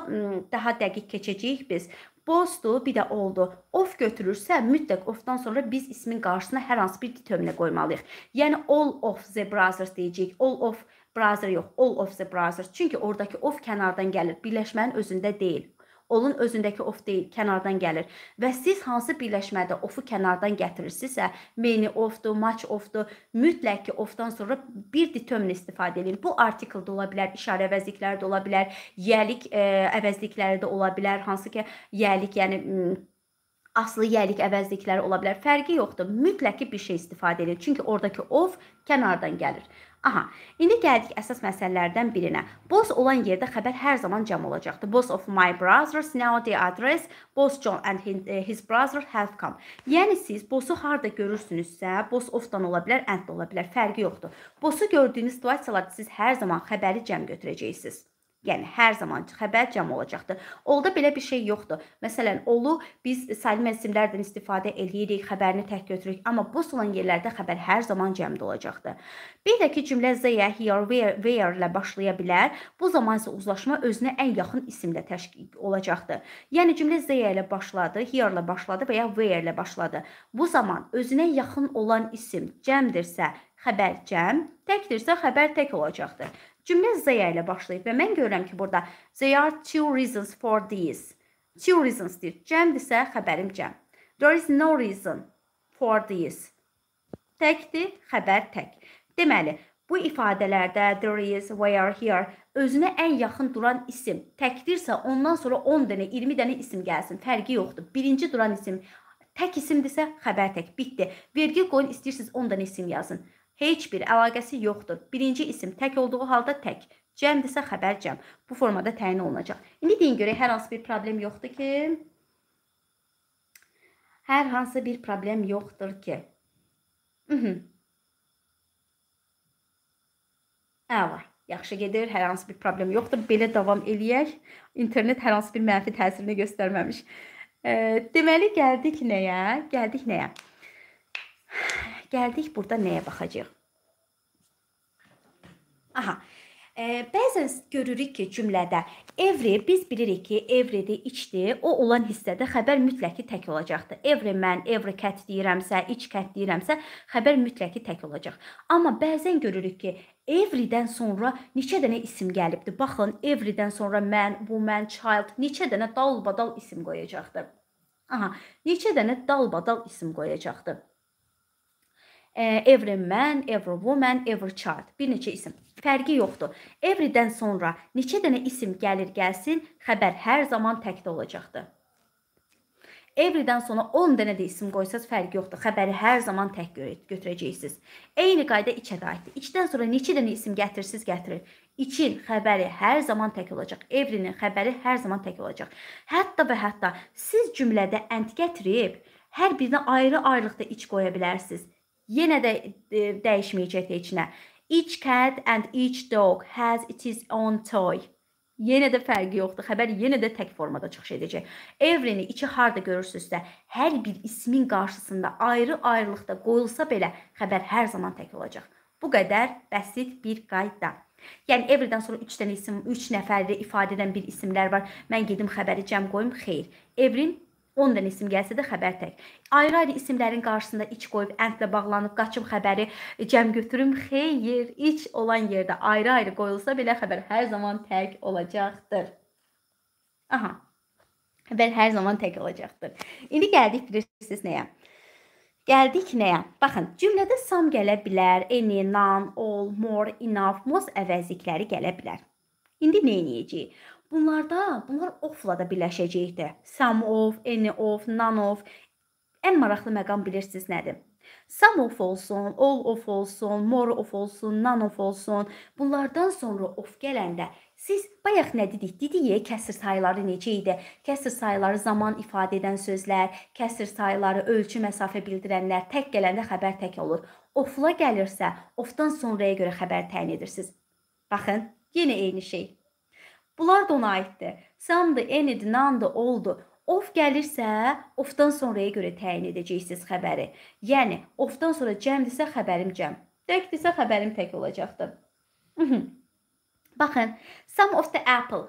daha dəqiq keçəcəyik biz. Bozdu, bir də oldu. Of götürürsə, mütləq ofdan sonra biz ismin qarşısına hər hansı bir determinə qoymalıyıq. Yəni all of the brothers deyəcəyik. All of brother yox, all of the brothers. Çünki oradakı of kənardan gəlir, birləşmənin özündə deyil olun özündəki of deyil, kənardan gəlir. Və siz hansı birləşmədə ofu kənardan gətirirsinizsə, meni ofdur, match ofdur, mütləq ki ofdan sonra bir determin istifadə edin. Bu article da ola bilər, işarə əvəzlikləri də ola bilər, yəlik ə, e, əvəzlikləri də ola bilər, hansı ki yəlik, yəni aslı yəlik əvəzlikləri ola bilər. Fərqi yoxdur. Mütləq bir şey istifadə edin. Çünki oradakı of kənardan gəlir. Aha, indi gəldik əsas məsələlərdən birinə. Boss olan yerdə xəbər hər zaman cəm olacaqdır. Boss of my brothers now the address boss John and eh, his brother have come. Yəni siz bossu harda görürsünüzsə, boss of-dan ola bilər, and-dan ola bilər, fərqi yoxdur. Bossu gördüyünüz situasiyalarda siz hər zaman xəbəri cəm götürəcəksiniz. Yəni hər zaman xəbər cəm olacaqdır. Olda belə bir şey yoxdur. Məsələn, olu biz salim əsimlərdən istifadə eləyirik, xəbərini tək götürürük, amma boş olan yerlərdə xəbər hər zaman cəmdə olacaqdır. Bir də ki, cümlə they, here, where, where ilə başlaya bilər. Bu zaman isə uzlaşma özünə ən yaxın isimlə təşkil olacaqdır. Yəni cümlə they ilə başladı, here ilə başladı və ya where ilə başladı. Bu zaman özünə yaxın olan isim cəmdirsə, xəbər cəm, təkdirsə xəbər tək olacaqdır. Cümlə Zeya ilə başlayıb və mən görürəm ki, burada there are two reasons for this. Two reasons deyir. Cəmdirsə xəbərim cəm. There is no reason for this. Təkdir, xəbər tək. Deməli, bu ifadələrdə there is, we are here özünə ən yaxın duran isim təkdirsə, ondan sonra 10 dənə, 20 dənə isim gəlsin, fərqi yoxdur. Birinci duran isim tək isimdirsə, xəbər tək, bitdi. Vergil qoyun istəyirsiniz 10 dənə isim yazın heç bir əlaqəsi yoxdur. Birinci isim tək olduğu halda tək, cəmdirsə xəbər cəm. Bu formada təyin olunacaq. İndi deyin görək, hər hansı bir problem yoxdur ki? Hər hansı bir problem yoxdur ki? Mhm. Əla. Yaxşı gedir, hər hansı bir problem yoxdur. Belə davam eləyək. İnternet hər hansı bir mənfi təsirini göstərməmiş. E, deməli gəldik nəyə? Gəldik nəyə? Gəldik burada nəyə baxacağıq? Aha. E, bəzən görürük ki, cümlədə evri biz bilirik ki, evridi, içdi, o olan hissədə xəbər mütləqi tək olacaqdır. Evri mən, evri kət deyirəmsə, iç kət deyirəmsə, xəbər mütləqi tək olacaq. Amma bəzən görürük ki, evridən sonra neçə dənə isim gəlibdi. Baxın, evridən sonra mən, bu mən, child neçə dənə dalbadal isim qoyacaqdır. Aha, neçə dənə dalbadal isim qoyacaqdır every man, every woman, every child. Bir neçə isim. Fərqi yoxdur. Every-dən sonra neçə dənə isim gəlir gəlsin, xəbər hər zaman təkdə olacaqdır. Every-dən sonra 10 dənə də isim qoysaz fərqi yoxdur. Xəbəri hər zaman tək götürəcəksiniz. Eyni qayda içə də aiddir. İçdən sonra neçə dənə isim gətirsiz gətirir. İçin xəbəri hər zaman tək olacaq. Every-nin xəbəri hər zaman tək olacaq. Hətta və hətta siz cümlədə and gətirib hər birinə ayrı-ayrılıqda iç qoya bilərsiniz yenə də e, dəyişməyəcək heç nə. Each cat and each dog has its own toy. Yenə də fərqi yoxdur. Xəbər yenə də tək formada çıxış edəcək. Every-ni içi harda görürsüzsə, hər bir ismin qarşısında ayrı-ayrılıqda qoyulsa belə xəbər hər zaman tək olacaq. Bu qədər basit bir qayda. Yəni everydən sonra 3 dənə isim, 3 nəfərli ifadə edən bir isimlər var. Mən gedim xəbəri cəm qoyum, xeyr. Everin 10 dənə isim gəlsə də xəbər tək. Ayrı-ayrı isimlərin qarşısında iç qoyub əndlə bağlanıb qaçım xəbəri cəm götürüm. Xeyr, iç olan yerdə ayrı-ayrı qoyulsa belə xəbər hər zaman tək olacaqdır. Aha. Xəbər hər zaman tək olacaqdır. İndi gəldik bilirsiniz nəyə? Gəldik nəyə? Baxın, cümlədə sam gələ bilər, any, none, all, more, enough, most əvəzlikləri gələ bilər. İndi nə edəcəyik? Bunlarda bunlar ofla da birləşəcəkdir. Some of, any of, none of. Ən maraqlı məqam bilirsiniz nədir? Some of olsun, all of olsun, more of olsun, none of olsun. Bunlardan sonra of gələndə siz bayaq nə dedik? Dedik, kəsir sayıları necə idi? Kəsir sayıları zaman ifadə edən sözlər, kəsir sayıları ölçü məsafə bildirənlər tək gələndə xəbər tək olur. Ofla gəlirsə, ofdan sonraya görə xəbər təyin edirsiniz. Baxın, yenə eyni şey. Bunlar da ona aiddir. Samdı, enidi, nandı, oldu. Of gəlirsə, ofdan sonraya görə təyin edəcəksiniz xəbəri. Yəni, ofdan sonra cəmdirsə xəbərim cəm. Təkdirsə xəbərim tək olacaqdır. Mhmm. Baxın, some of the apple.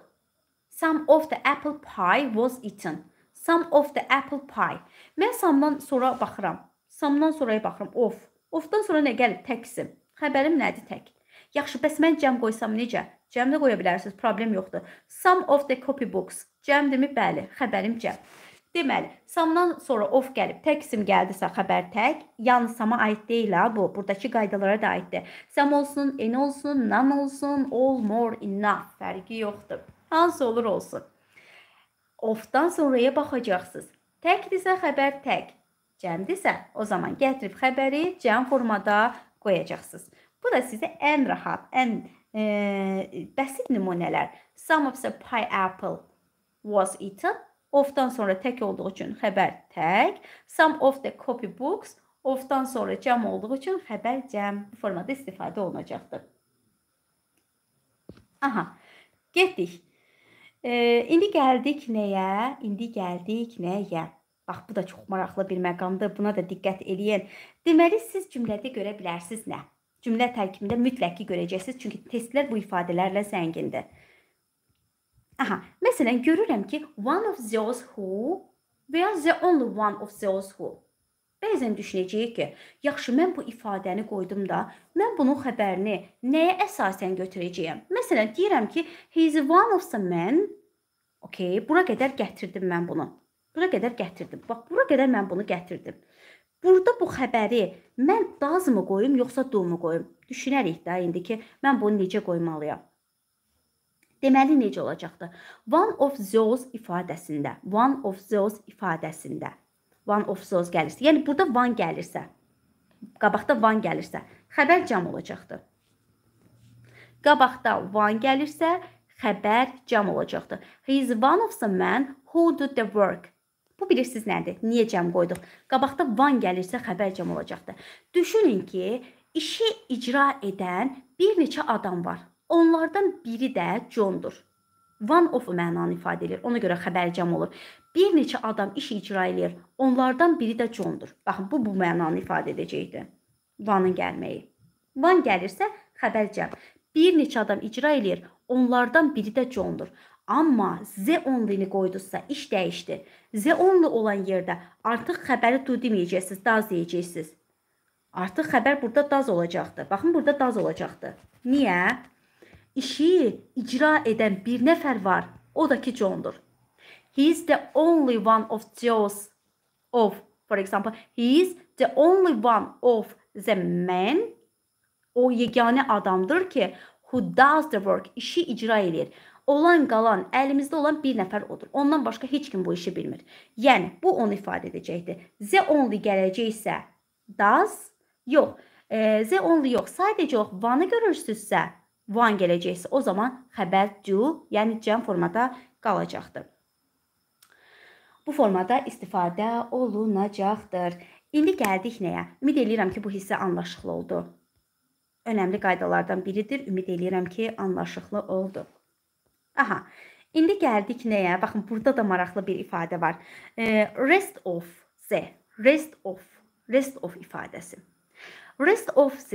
Some of the apple pie was eaten. Some of the apple pie. Mən samdan sonra baxıram. Samdan sonraya baxıram. Of. Ofdan sonra nə gəlib? Tək isim. Xəbərim nədir tək? Yaxşı, bəs mən cəm qoysam necə? Cəm də qoya bilərsiniz, problem yoxdur. Some of the copybooks. Cəm demi? Bəli, xəbərim cəm. Deməli, samdan sonra of gəlib, tək isim gəldisə xəbər tək, yalnız sama aid deyil ha bu. Buradakı qaydalara da aiddir. Sam olsun, en olsun, nan olsun, all, more, enough fərqi yoxdur. Hansı olur olsun. Ofdan sonraya baxacaqsınız. Təkdirsə xəbər tək, cəmdirsə o zaman gətirib xəbəri cəm formada qoyacaqsınız. Bu da sizə ən rahat, ən e, bəsit nümunələr. Some of the pie apple was eaten. Ofdan sonra tək olduğu üçün xəbər tək. Some of the copybooks ofdan sonra cəm olduğu üçün xəbər cəm bu formada istifadə olunacaqdır. Aha, getdik. E, indi gəldik nəyə? İndi gəldik nəyə? Bax, bu da çox maraqlı bir məqamdır. Buna da diqqət eləyin. Deməli, siz cümlədə görə bilərsiniz nə? cümlə tərkibində mütləq ki görəcəksiniz. Çünki testlər bu ifadələrlə zəngindir. Aha, məsələn görürəm ki, one of those who və ya the only one of those who. Bəzən düşünəcəyik ki, yaxşı mən bu ifadəni qoydum da, mən bunun xəbərini nəyə əsasən götürəcəyəm? Məsələn, deyirəm ki, he is one of the men. Okay, bura qədər gətirdim mən bunu. Bura qədər gətirdim. Bax, bura qədər mən bunu gətirdim. Burada bu xəbəri mən dazmı qoyum, yoxsa do-mu qoyum? Düşünərik də indi ki, mən bunu necə qoymalıyam? Deməli necə olacaqdı? One of those ifadəsində, one of those ifadəsində. One of those gəlirsə, yəni burada one gəlirsə, qabaqda one gəlirsə, xəbər cəm olacaqdı. Qabaqda one gəlirsə, xəbər cəm olacaqdı. He is one of the men who do the work. Bu bilirsiniz nədir? Niyə cəm qoyduq? Qabaqda van gəlirsə xəbər cəm olacaqdı. Düşünün ki, işi icra edən bir neçə adam var. Onlardan biri də Johndur. One of mənanı ifadə edir. Ona görə xəbər cəm olur. Bir neçə adam işi icra eləyir. Onlardan biri də Johndur. Baxın, bu bu mənanı ifadə edəcəkdi. Vanın gəlməyi. Van gəlirsə xəbər cəm. Bir neçə adam icra eləyir. Onlardan biri də Johndur. Amma Z10-lini qoyduzsa iş dəyişdi. Z10-lu olan yerdə artıq xəbəri to deməyəcəksiniz, daz deyəcəksiniz. Artıq xəbər burada daz olacaqdı. Baxın, burada daz olacaqdı. Niyə? İşi icra edən bir nəfər var. O da ki Johndur. He is the only one of Joe's of for example, he is the only one of the men o yeganə adamdır ki who does the work, işi icra eləyir olan qalan, əlimizdə olan bir nəfər odur. Ondan başqa heç kim bu işi bilmir. Yəni, bu onu ifadə edəcəkdir. The only gələcəksə does, yox. E, the only yox, sadəcə yox, vanı görürsünüzsə, van gələcəksə, o zaman xəbər do, yəni can formada qalacaqdır. Bu formada istifadə olunacaqdır. İndi gəldik nəyə? Ümid eləyirəm ki, bu hissə anlaşıqlı oldu. Önəmli qaydalardan biridir. Ümid eləyirəm ki, anlaşıqlı oldu. Aha. İndi gəldik nəyə? Baxın, burada da maraqlı bir ifadə var. E, rest of z. Rest of. Rest of ifadəsi. Rest of z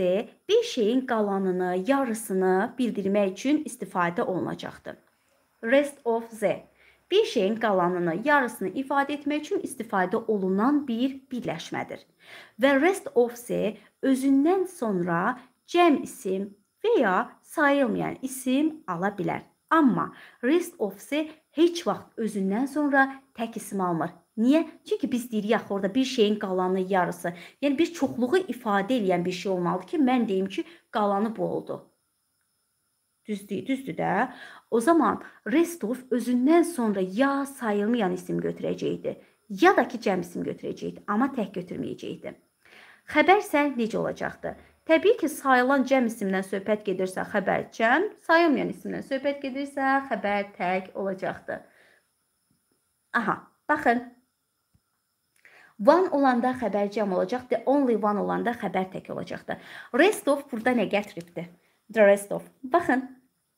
bir şeyin qalanını, yarısını bildirmək üçün istifadə olunacaqdır. Rest of z bir şeyin qalanını, yarısını ifadə etmək üçün istifadə olunan bir birləşmədir. Və rest of z özündən sonra cəm isim və ya sayılmayan isim ala bilər. Amma rest ofsi heç vaxt özündən sonra tək isim almır. Niyə? Çünki biz deyirik axı orada bir şeyin qalanı yarısı. Yəni bir çoxluğu ifadə edən bir şey olmalıdır ki, mən deyim ki, qalanı bu oldu. Düzdür, düzdür də. O zaman rest of özündən sonra ya sayılmayan isim götürəcəkdi, ya da ki cəm isim götürəcəkdi, amma tək götürməyəcəkdi. Xəbər isə necə olacaqdı? Təbii ki, sayılan cəm isimdən söhbət gedirsə xəbər cəm, sayılmayan isimdən söhbət gedirsə xəbər tək olacaqdır. Aha, baxın. One olanda xəbər cəm olacaqdır, only one olanda xəbər tək olacaqdır. Rest of burada nə gətiribdi? The rest of. Baxın.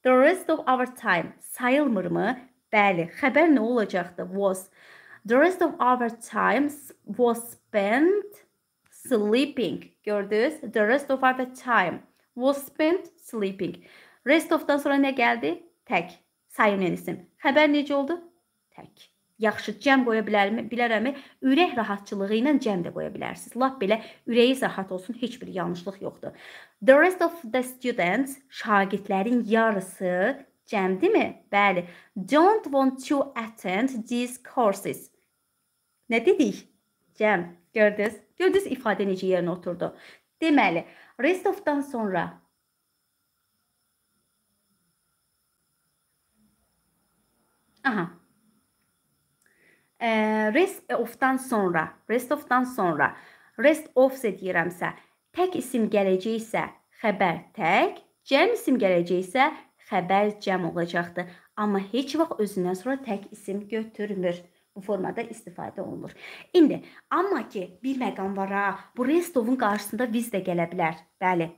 The rest of our time sayılmırmı? Bəli, xəbər nə olacaqdı? Was. The rest of our time was spent sleeping. Gördünüz? The rest of our time was spent sleeping. Rest of'dan sonra nə gəldi? Tək. Sayımlən isim. Xəbər necə oldu? Tək. Yaxşı, cəm qoya bilərmi? Bilərəmi? Ürək rahatçılığı ilə cəm də qoya bilərsiniz. Lap belə ürəyiniz rahat olsun, heç bir yanlışlıq yoxdur. The rest of the students, şagirdlərin yarısı cəmdimi? Bəli. Don't want to attend these courses. Nə dedik? Cəm, gördünüz? Gördünüz ifadə necə yerinə oturdu. Deməli, rest of-dan sonra Aha. E, rest of-dan sonra, rest of-dan sonra rest of-sə deyirəmsə, tək isim gələcəksə xəbər tək, cəm isim gələcəksə xəbər cəm olacaqdır. Amma heç vaxt özündən sonra tək isim götürmür bu formada istifadə olunur. İndi amma ki bir məqam var ha, bu Restovun qarşısında viz də gələ bilər. Bəli,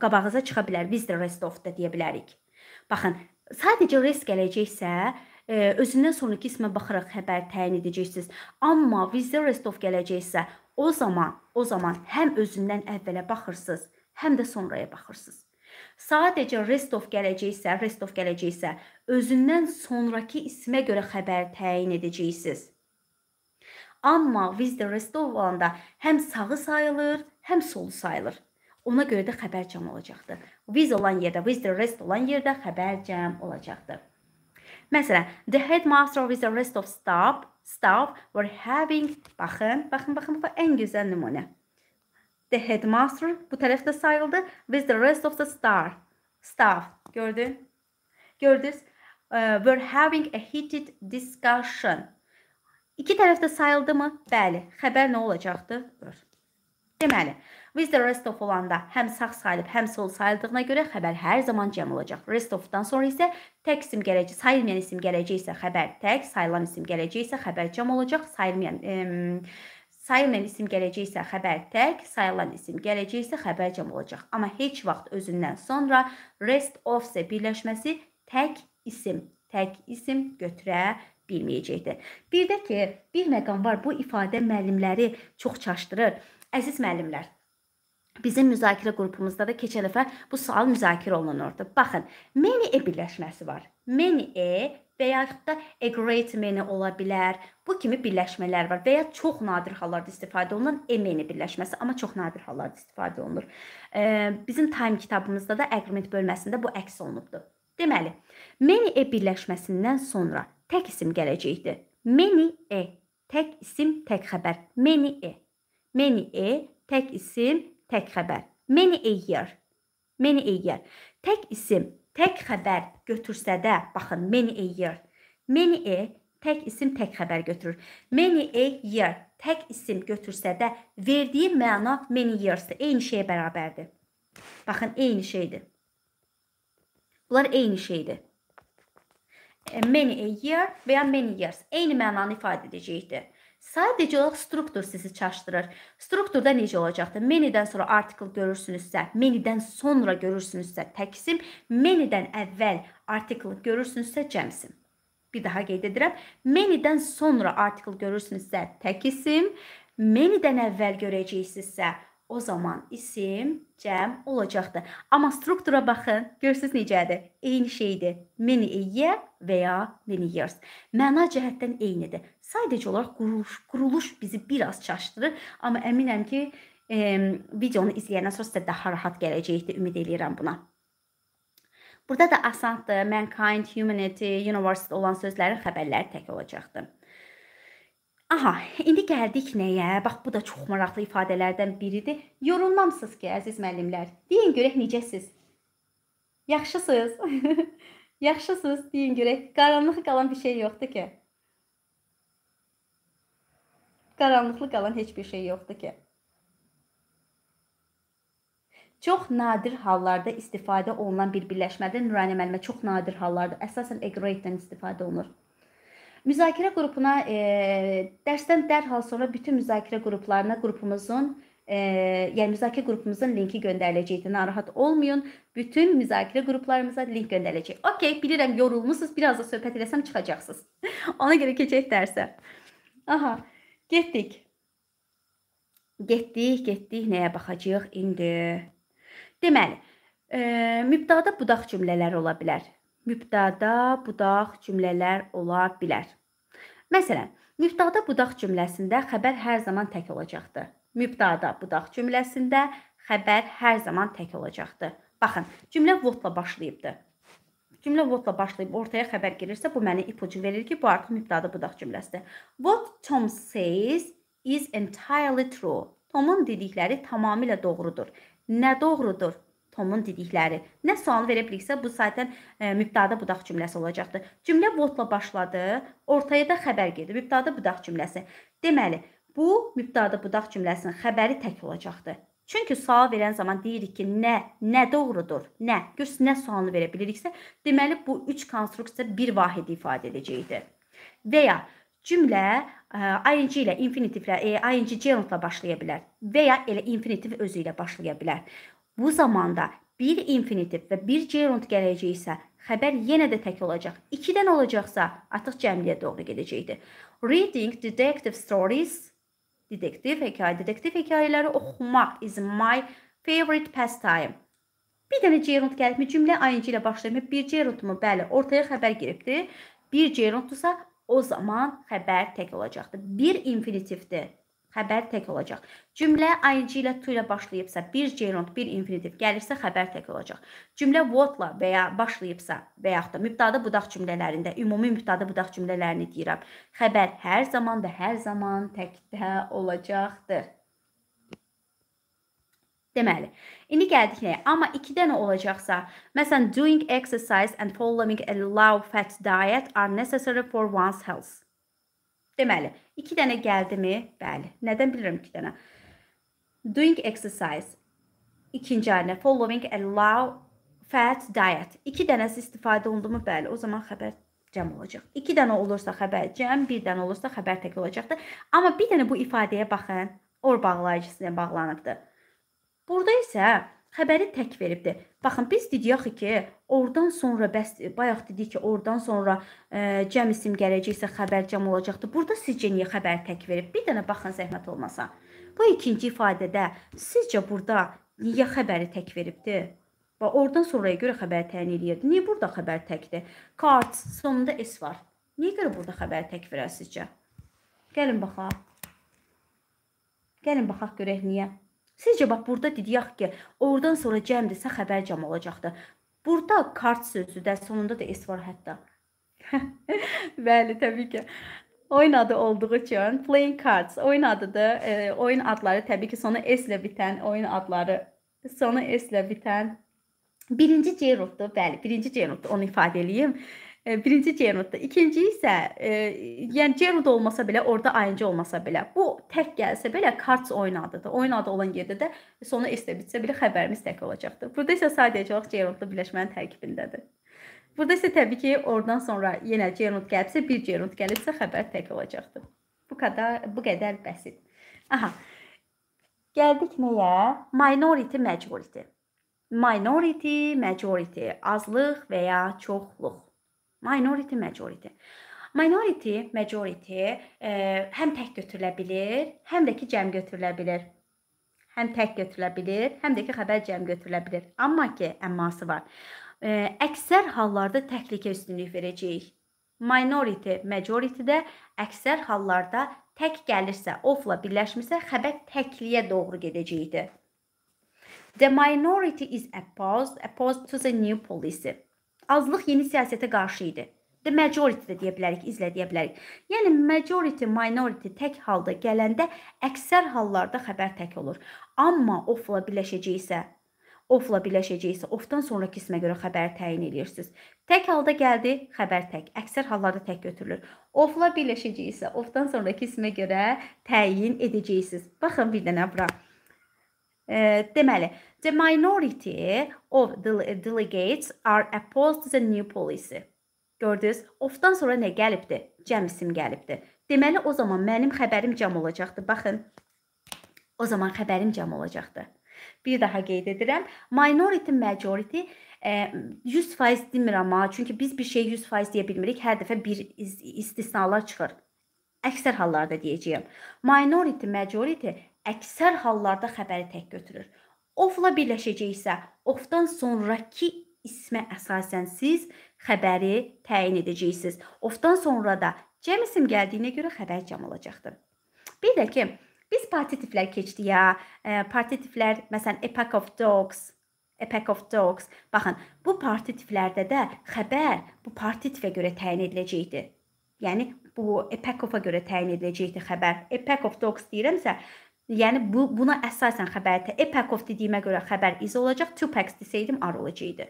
qabağınıza çıxa bilər. Viz də Restov da deyə bilərik. Baxın, sadəcə rest gələcəksə, ə, e, özündən sonrakı ismə baxaraq xəbər təyin edəcəksiniz. Amma viz də Restov gələcəksə, o zaman, o zaman həm özündən əvvələ baxırsınız, həm də sonraya baxırsınız. Sadəcə Restov gələcəksə, Restov gələcəksə, özündən sonrakı ismə görə xəbər təyin edəcəksiniz. Amma Wisdom Restore olanda həm sağı sayılır, həm solu sayılır. Ona görə də xəbər cəm olacaqdır. Viz olan yerdə, Wisdom Rest olan yerdə xəbər cəm olacaqdır. Məsələn, the headmaster of the rest of staff, staff were having baxın, baxın, baxın, bu ən gözəl nümunə. The headmaster bu tərəfdə sayıldı with the rest of the star, staff. Gördün? Gördünüz? were having a heated discussion. İki tərəfdə sayıldı mı? Bəli. Xəbər nə olacaqdı? Gör. Deməli, with the rest of olanda həm sağ sayılıb, həm sol sayıldığına görə xəbər hər zaman cəm olacaq. Rest of-dan sonra isə tək isim gələcək, sayılmayan isim gələcək isə xəbər tək, sayılan isim gələcək isə xəbər cəm olacaq. Sayılmayan e, sayılmayan isim gələcək isə xəbər tək, sayılan isim gələcək isə xəbər cəm olacaq. Amma heç vaxt özündən sonra rest of-sə birləşməsi tək isim, tək isim götürə bilməyəcəkdir. Bir də ki, bir məqam var. Bu ifadə müəllimləri çox çaşdırır. Əziz müəllimlər, Bizim müzakirə qrupumuzda da keçən dəfə bu sual müzakirə olunurdu. Baxın, many e birləşməsi var. Many e və yaxud da a great many ola bilər. Bu kimi birləşmələr var və ya çox nadir hallarda istifadə olunan a many birləşməsi, amma çox nadir hallarda istifadə olunur. Bizim time kitabımızda da agreement bölməsində bu əks olunubdu. Deməli, Many e birləşməsindən sonra tək isim gələcəkdir. Many e tək isim, tək xəbər. Many e. Many e tək isim, tək xəbər. Many a year. Many a year. Tək isim, tək xəbər götürsə də, baxın, many a year. Many a e, tək isim, tək xəbər götürür. Many a year tək isim götürsə də verdiyi məna many years-dır. Eyni şeyə bərabərdir. Baxın, eyni şeydir. Bunlar eyni şeydir. E, many a year və ya many years eyni mənanı ifadə edəcəkdir. Sadəcə olaraq struktur sizi çaşdırır. Strukturda necə olacaqdır? Many-dən sonra article görürsünüzsə, many-dən sonra görürsünüzsə təksim, many-dən əvvəl article görürsünüzsə cəmsim. Bir daha qeyd edirəm. Many-dən sonra article görürsünüzsə tək isim, many-dən əvvəl görəcəksinizsə o zaman isim cəm olacaqdır. Amma struktura baxın, görsünüz necədir? Eyni şeydir. Many year və ya many years. Məna cəhətdən eynidir. Sadəcə olaraq quruluş, quruluş bizi biraz çaşdırır, amma əminəm ki, e, videonu izləyəndən sonra sizə daha rahat gələcəkdir, ümid eləyirəm buna. Burada da asandır. Mankind, humanity, university olan sözlərin xəbərləri tək olacaqdır. Aha, indi gəldik nəyə? Bax, bu da çox maraqlı ifadələrdən biridir. Yorulmamısınız ki, əziz müəllimlər. Deyin görək necəsiz? Yaxşısınız? Yaxşısınız, deyin görək. Qaranlıq qalan bir şey yoxdur ki. Qaranlıqlı qalan heç bir şey yoxdur ki. Çox nadir hallarda istifadə olunan bir birləşmədir. Nuranə müəllimə çox nadir hallarda əsasən agree-dən istifadə olunur. Müzakirə qrupuna e, dərsdən dərhal sonra bütün müzakirə qruplarına qrupumuzun e, yəni müzakirə qrupumuzun linki göndəriləcəkdir. Narahat olmayın. Bütün müzakirə qruplarımıza link göndəriləcək. Okay, bilirəm yorulmusunuz. Biraz da söhbət eləsəm çıxacaqsınız. Ona görə keçək dərsə. Aha, getdik. Getdik, getdik. Nəyə baxacağıq indi? Deməli, e, mübdada budaq cümlələri ola bilər mübtada budaq cümlələr ola bilər. Məsələn, mübtada budaq cümləsində xəbər hər zaman tək olacaqdır. Mübtada budaq cümləsində xəbər hər zaman tək olacaqdır. Baxın, cümlə votla başlayıbdı. Cümlə votla başlayıb ortaya xəbər gəlirsə, bu mənə ipucu verir ki, bu artıq mübtada budaq cümləsidir. What Tom says is entirely true. Tomun dedikləri tamamilə doğrudur. Nə doğrudur? Tomun dedikləri. Nə sual verə biliksə, bu zaten e, mübtada budaq cümləsi olacaqdır. Cümlə votla başladı, ortaya da xəbər gedir. Mübtada budaq cümləsi. Deməli, bu mübtada budaq cümləsinin xəbəri tək olacaqdır. Çünki sual verən zaman deyirik ki, nə, nə doğrudur, nə, görs nə sualını verə biliriksə, deməli bu üç konstruksiya bir vahidi ifadə edəcəkdir. Və ya cümlə ə, e, ing ilə infinitivlə, e, ing genotla başlaya bilər və ya elə infinitiv özü ilə başlaya bilər. Bu zamanda bir infinitiv və bir gerund gələcəksə, xəbər yenə də tək olacaq. 2-dən olacaqsa, artıq cəmliyə doğru gedəcəkdir. Reading detective stories, detektiv hekayə, detektiv hekayələri oxumaq is my favorite pastime. Bir dənə gerund gəlibmi? Cümlə ing ilə başlayır. Bir gerundmu? Bəli, ortaya xəbər giribdi. Bir gerunddusa, o zaman xəbər tək olacaqdır. Bir infinitivdir xəbər tək olacaq. Cümlə ing ilə to ilə başlayıbsa, bir gerund, bir infinitiv gəlirsə xəbər tək olacaq. Cümlə what-la və ya başlayıbsa və yaxud da mübtada budaq cümlələrində, ümumi mübtada budaq cümlələrini deyirəm. Xəbər hər zaman və hər zaman təkdə olacaqdır. Deməli, indi gəldik nəyə? Amma 2 dənə olacaqsa, məsələn doing exercise and following a low fat diet are necessary for one's health. Deməli, iki dənə gəldimi? Bəli. Nədən bilirəm iki dənə? Doing exercise. İkinci ayrı, following a low fat diet. İki dənəsi istifadə olundumu? Bəli. O zaman xəbər cəm olacaq. 2 dənə olursa xəbər cəm, 1 dənə olursa xəbər tək olacaqdır. Amma bir dənə bu ifadəyə baxın. Or bağlayıcısı ilə bağlanıbdır. Burada isə xəbəri tək veribdi. Baxın biz dedik axı ki, oradan sonra bəs bayaq dedik ki, oradan sonra e, cəm isim gələcəksə xəbər cəm olacaqdı. Burada sizcə niyə xəbər tək verib? Bir dənə baxın zəhmət olmasa. Bu ikinci ifadədə sizcə burada niyə xəbəri tək veribdi? Və oradan sonraya görə xəbər təyin eləyirdi. Niyə burada xəbər təkdir? Cards sonunda s var. Niyə görə burada xəbər tək verər sizcə? Gəlin baxaq. Gəlin baxaq görək niyə. Sizcə bax burada deyək ki, oradan sonra cəmdirsə xəbər cəm olacaqdı. Burada kart sözü də sonunda da s var hətta. Bəli, təbii ki. Oyun adı olduğu üçün playing cards oyun adıdır. E, oyun adları təbii ki, sonu s ilə bitən oyun adları sonu s ilə bitən birinci Ceruddur. Bəli, birinci Ceruddur. Onu ifadə eləyim. E, birinci Cernud İkinci isə e, yəni Cernud olmasa belə, orada ayıncı olmasa belə, bu tək gəlsə belə karts oynadı da. Oyun adı olan yerdə də sonu S-də bitsə belə xəbərimiz tək olacaqdır. Burada isə sadəcə olaraq Cernudla birləşmənin tərkibindədir. Burada isə təbii ki, oradan sonra yenə Cernud gəlibsə, bir Cernud gəlibsə xəbər tək olacaqdır. Bu qədər bu qədər bəsit. Aha. Gəldik nəyə? Minority majority. Minority majority azlıq və ya çoxluq. Minority, majority. Minority, majority e, həm tək götürülə bilər, həm də ki cəm götürülə bilər. Həm tək götürülə bilər, həm də ki xəbər cəm götürülə bilər. Amma ki əmması var. E, əksər hallarda təklikə üstünlük verəcəyik. Minority, majority-də əksər hallarda tək gəlirsə, ofla birləşmirsə, xəbər təkliyə doğru gedəcəkdir. The minority is opposed opposed to the new policy azlıq yeni siyasətə qarşı idi. The majority də deyə bilərik, izlə deyə bilərik. Yəni majority, minority tək halda gələndə əksər hallarda xəbər tək olur. Amma ofla birləşəcəksə, ofla birləşəcəksə, ofdan sonra qismə görə xəbər təyin edirsiniz. Tək halda gəldi, xəbər tək. Əksər hallarda tək götürülür. Ofla birləşəcəksə, ofdan sonra qismə görə təyin edəcəksiniz. Baxın bir dənə bura deməli, eh, the minority of dele delegates are opposed to the new policy. Gördünüz? Ofdan sonra nə gəlibdi? Cəm isim gəlibdi. Deməli, o zaman mənim xəbərim cəm olacaqdı. Baxın. O zaman xəbərim cəm olacaqdı. Bir daha qeyd edirəm. Minority, majority 100% demirəm ha, çünki biz bir şey 100% deyə bilmirik. Hər dəfə bir istisnalar çıxır. Əksər hallarda deyəcəyəm. Minority, majority əksər hallarda xəbəri tək götürür. Ofla birləşəcəksə, ofdan sonrakı ismə əsasən siz xəbəri təyin edəcəksiniz. Ofdan sonra da cəm isim gəldiyinə görə xəbər cəm olacaqdır. Bir də ki, biz partitivlər keçdik ya. E, partitivlər məsələn epoch of dogs A pack of dogs. Baxın, bu partitivlərdə də xəbər bu partitivə görə təyin ediləcəkdir. Yəni bu epoch of-a görə təyin ediləcəkdir xəbər. A pack of dogs deyirəmsə, Yəni bu buna əsasən xəbərdə Epakov dediyimə görə xəbər iz olacaq, Tupax desəydim arology idi.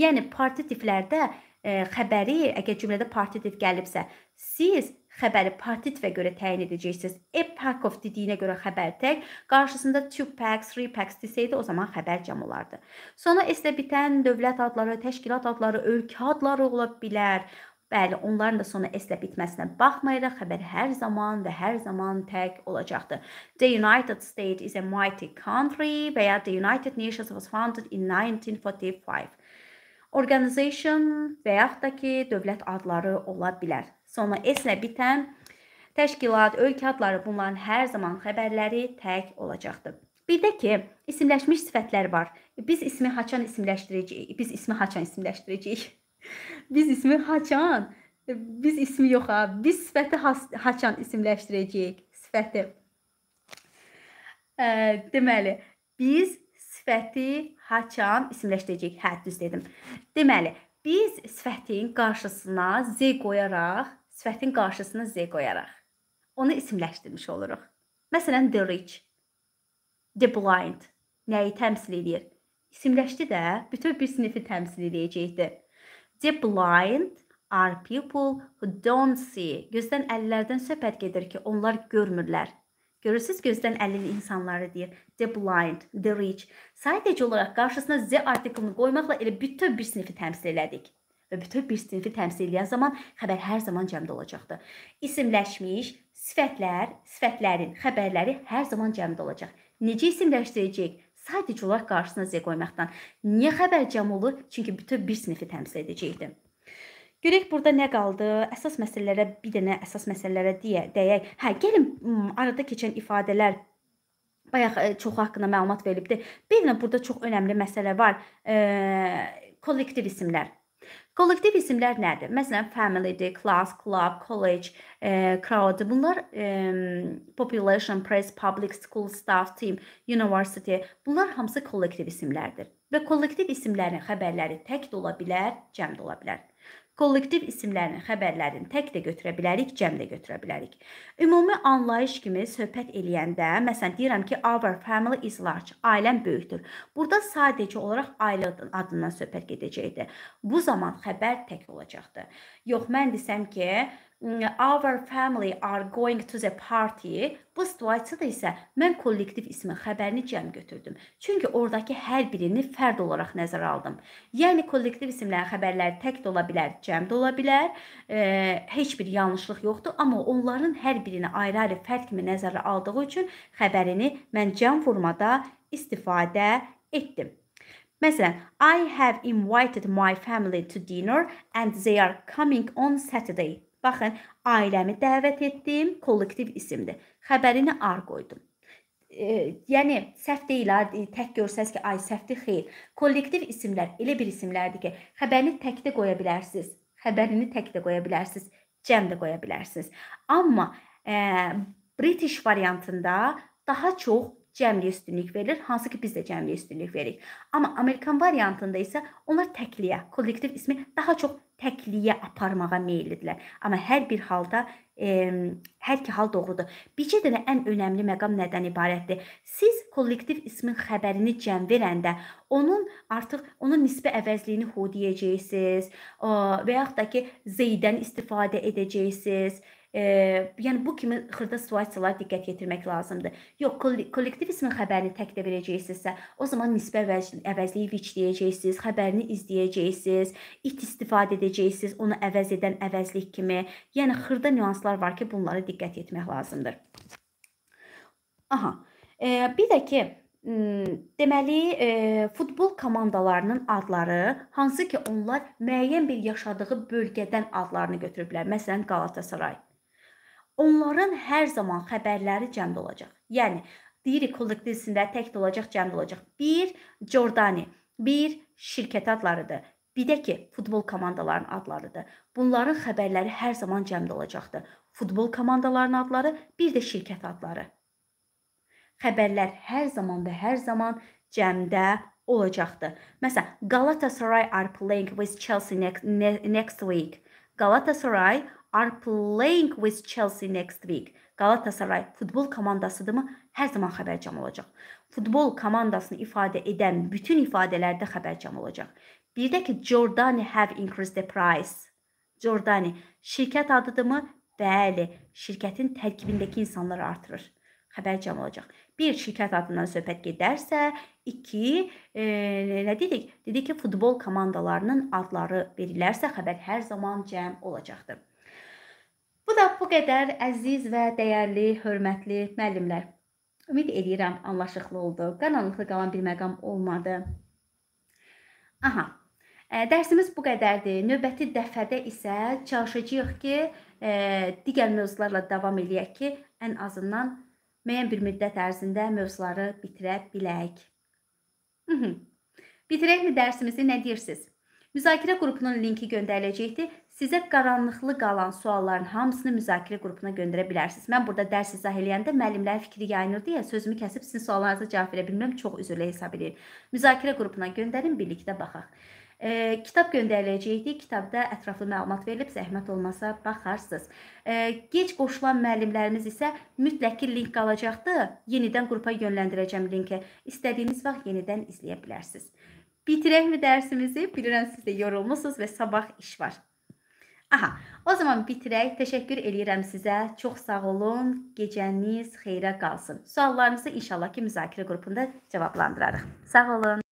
Yəni partitivlərdə e, xəbəri əgər cümlədə partitiv gəlibsə, siz xəbəri partitivə görə təyin edəcəksiniz. Epakov dediyinə görə xəbər tək, qarşısında Tupax, Repax desəydi o zaman xəbər cəm olardı. Sonra S-də bitən dövlət adları, təşkilat adları, ölkə adları ola bilər. Bəli, onların da sonu S-lə bitməsinə baxmayaraq xəbər hər zaman və hər zaman tək olacaqdır. The United States is a mighty country və ya The United Nations was founded in 1945. Organization və yaxud da ki, dövlət adları ola bilər. Sonu S-lə bitən təşkilat, ölkə adları bunların hər zaman xəbərləri tək olacaqdır. Bir də ki, isimləşmiş sifətlər var. Biz ismi haçan isimləşdirəcəyik. Biz ismi haçan isimləşdirəcəyik. Biz ismi Haçan, e, biz ismi yox ha, biz sifəti Haçan isimləşdirəcəyik, sifəti. E, deməli, biz sifəti Haçan isimləşdirəcəyik. Hə, düz dedim. Deməli, biz sifətin qarşısına z qoyaraq, sifətin qarşısına z qoyaraq onu isimləşdirmiş oluruq. Məsələn, the rich, the blind nəyi təmsil edir? İsimləşdi də bütün bir sinifi təmsil edəcəkdir. The blind are people who don't see. Gözdən əllərdən söhbət gedir ki, onlar görmürlər. Görürsüz gözdən əlil insanları deyir. The blind, the rich. Sadəcə olaraq qarşısına z artiklini qoymaqla elə bütöv bir sinifi təmsil elədik. Və bütöv bir sinifi təmsil edən zaman xəbər hər zaman cəmdə olacaqdır. İsimləşmiş sifətlər, sifətlərin xəbərləri hər zaman cəmdə olacaq. Necə isimləşdirəcəyik? sadəcə olaraq qarşısına Z qoymaqdan. Niyə xəbərcəmulu? Çünki bütöv bir sinifi təmsil edəcəkdi. Görək burada nə qaldı? Əsas məsələlərə bir dənə əsas məsələlərə deyə dəyək. Hə, gəlin arada keçən ifadələr bayaq e, çox haqqında məlumat verilibdi. Bir də burada çox önəmli məsələ var. E, kollektiv isimlər. Kollektiv isimlər nədir? Məsələn, family-dir, class, club, college, e, crowd. Bunlar e, population, press, public, school, staff, team, university. Bunlar hamısı kollektiv isimlərdir. Və kollektiv isimlərin xəbərləri tək də ola bilər, cəm də ola bilər. Kollektiv isimlərin xəbərlərini tək də götürə bilərik, cəm də götürə bilərik. Ümumi anlayış kimi söhbət eləyəndə, məsələn deyirəm ki, our family is large, ailəm böyükdür. Burada sadəcə olaraq ailə adından söhbət gedəcəkdir. Bu zaman xəbər tək olacaqdı. Yox, mən desəm ki, Mm, our family are going to the party. Bu situasiyada isə mən kollektiv ismin xəbərini cəm götürdüm. Çünki ordakı hər birini fərd olaraq nəzərə aldım. Yəni kollektiv isimlərin xəbərləri tək də ola bilər, cəm də ola bilər. E, heç bir yanlışlıq yoxdur, amma onların hər birini ayrı-ayrı fərd kimi nəzərə aldığı üçün xəbərini mən cəm vurmada istifadə etdim. Məsələn, I have invited my family to dinner and they are coming on Saturday Baxın, ailəmi dəvət etdim, kollektiv isimdir. Xəbərini ar qoydum. E, yəni səhv deyil, e, tək görsəz ki, ay səhvdir, xeyr. Kollektiv isimlər elə bir isimlərdir ki, xəbərini təkdə qoya bilərsiniz. Xəbərini təkdə qoya bilərsiniz, cəm də qoya bilərsiniz. Amma e, British variantında daha çox cəmli üstünlük verilir, hansı ki biz də cəmli üstünlük veririk. Amma Amerikan variantında isə onlar təkliyə, kollektiv ismi daha çox təkliyə aparmağa meyllidirlər. Amma hər bir halda e, hər iki hal doğrudur. Bircə dənə ən önəmli məqam nədən ibarətdir? Siz kollektiv ismin xəbərini cəm verəndə onun artıq onun nisbi əvəzliyini ho deyəcəksiniz, və yaxud da ki, zeydən istifadə edəcəksiniz E, yəni bu kimi xırda situasiyalara diqqət yetirmək lazımdır. Yox, kollektivizmin xəbərini təkdə verəcəksinizsə, o zaman nisbə əvəzliyi vicləyəcəksiniz, xəbərini izləyəcəksiniz, it istifadə edəcəksiniz, onu əvəz edən əvəzlik kimi. Yəni xırda nüanslar var ki, bunlara diqqət yetmək lazımdır. Aha. E, bir də ki, Deməli, e, futbol komandalarının adları, hansı ki onlar müəyyən bir yaşadığı bölgədən adlarını götürüblər. Məsələn, Qalatasaray. Onların hər zaman xəbərləri cəmd olacaq. Yəni deyirik kollektiv dizisində tək də olacaq, cəmd olacaq. 1 Jordani, 1 şirkət adlarıdır. Bir də ki, futbol komandalarının adlarıdır. Bunların xəbərləri hər zaman cəmd olacaqdır. Futbol komandalarının adları, bir də şirkət adları. Xəbərlər hər zaman və hər zaman cəmdə olacaqdır. Məsələn, Galatasaray are playing with Chelsea next, next week. Galatasaray are playing with Chelsea next week. Galatasaray futbol komandasıdırmı? Hər zaman xəbərcam olacaq. Futbol komandasını ifadə edən bütün ifadələrdə xəbərcam olacaq. Bir də ki, Jordani have increased the price. Jordani şirkət adıdırmı? Bəli, şirkətin tərkibindəki insanlar artırır. Xəbərcam olacaq. Bir şirkət adından söhbət gedərsə, iki e, nə dedik? Dedik ki, futbol komandalarının adları verilərsə xəbər hər zaman cəm olacaqdır. Bu da bu qədər əziz və dəyərli, hörmətli müəllimlər. Ümid edirəm anlaşıqlı oldu. Qaranlıqda qalan bir məqam olmadı. Aha. E, dərsimiz bu qədərdir. Növbəti dəfədə isə çalışacağıq ki, e, digər mövzularla davam eləyək ki, ən azından müəyyən bir müddət ərzində mövzuları bitirə bilək. Bitirəkmi dərsimizi? Nə deyirsiniz? Müzakirə qrupunun linki göndəriləcəkdir. Sizə qaranlıqlı qalan sualların hamısını müzakirə qrupuna göndərə bilərsiniz. Mən burada dərs izah eləyəndə müəllimlərin fikri yayınır deyə sözümü kəsib sizin suallarınıza cavab verə bilmirəm. Çox üzrlə hesab eləyirəm. Müzakirə qrupuna göndərin, birlikdə baxaq. E, kitab göndəriləcəkdi. Kitabda ətraflı məlumat verilib, zəhmət olmasa baxarsınız. E, gec qoşulan müəllimlərimiz isə mütləq ki link qalacaqdı. Yenidən qrupa yönləndirəcəm linki. İstədiyiniz vaxt yenidən izləyə bilərsiniz. Bitirəkmi dərsimizi? Bilirəm siz də yorulmusunuz və sabah iş var. Aha, o zaman bitirək. Təşəkkür eləyirəm sizə. Çox sağ olun. Gecəniz xeyrə qalsın. Suallarınızı inşallah ki, müzakirə qrupunda cavablandırarıq. Sağ olun.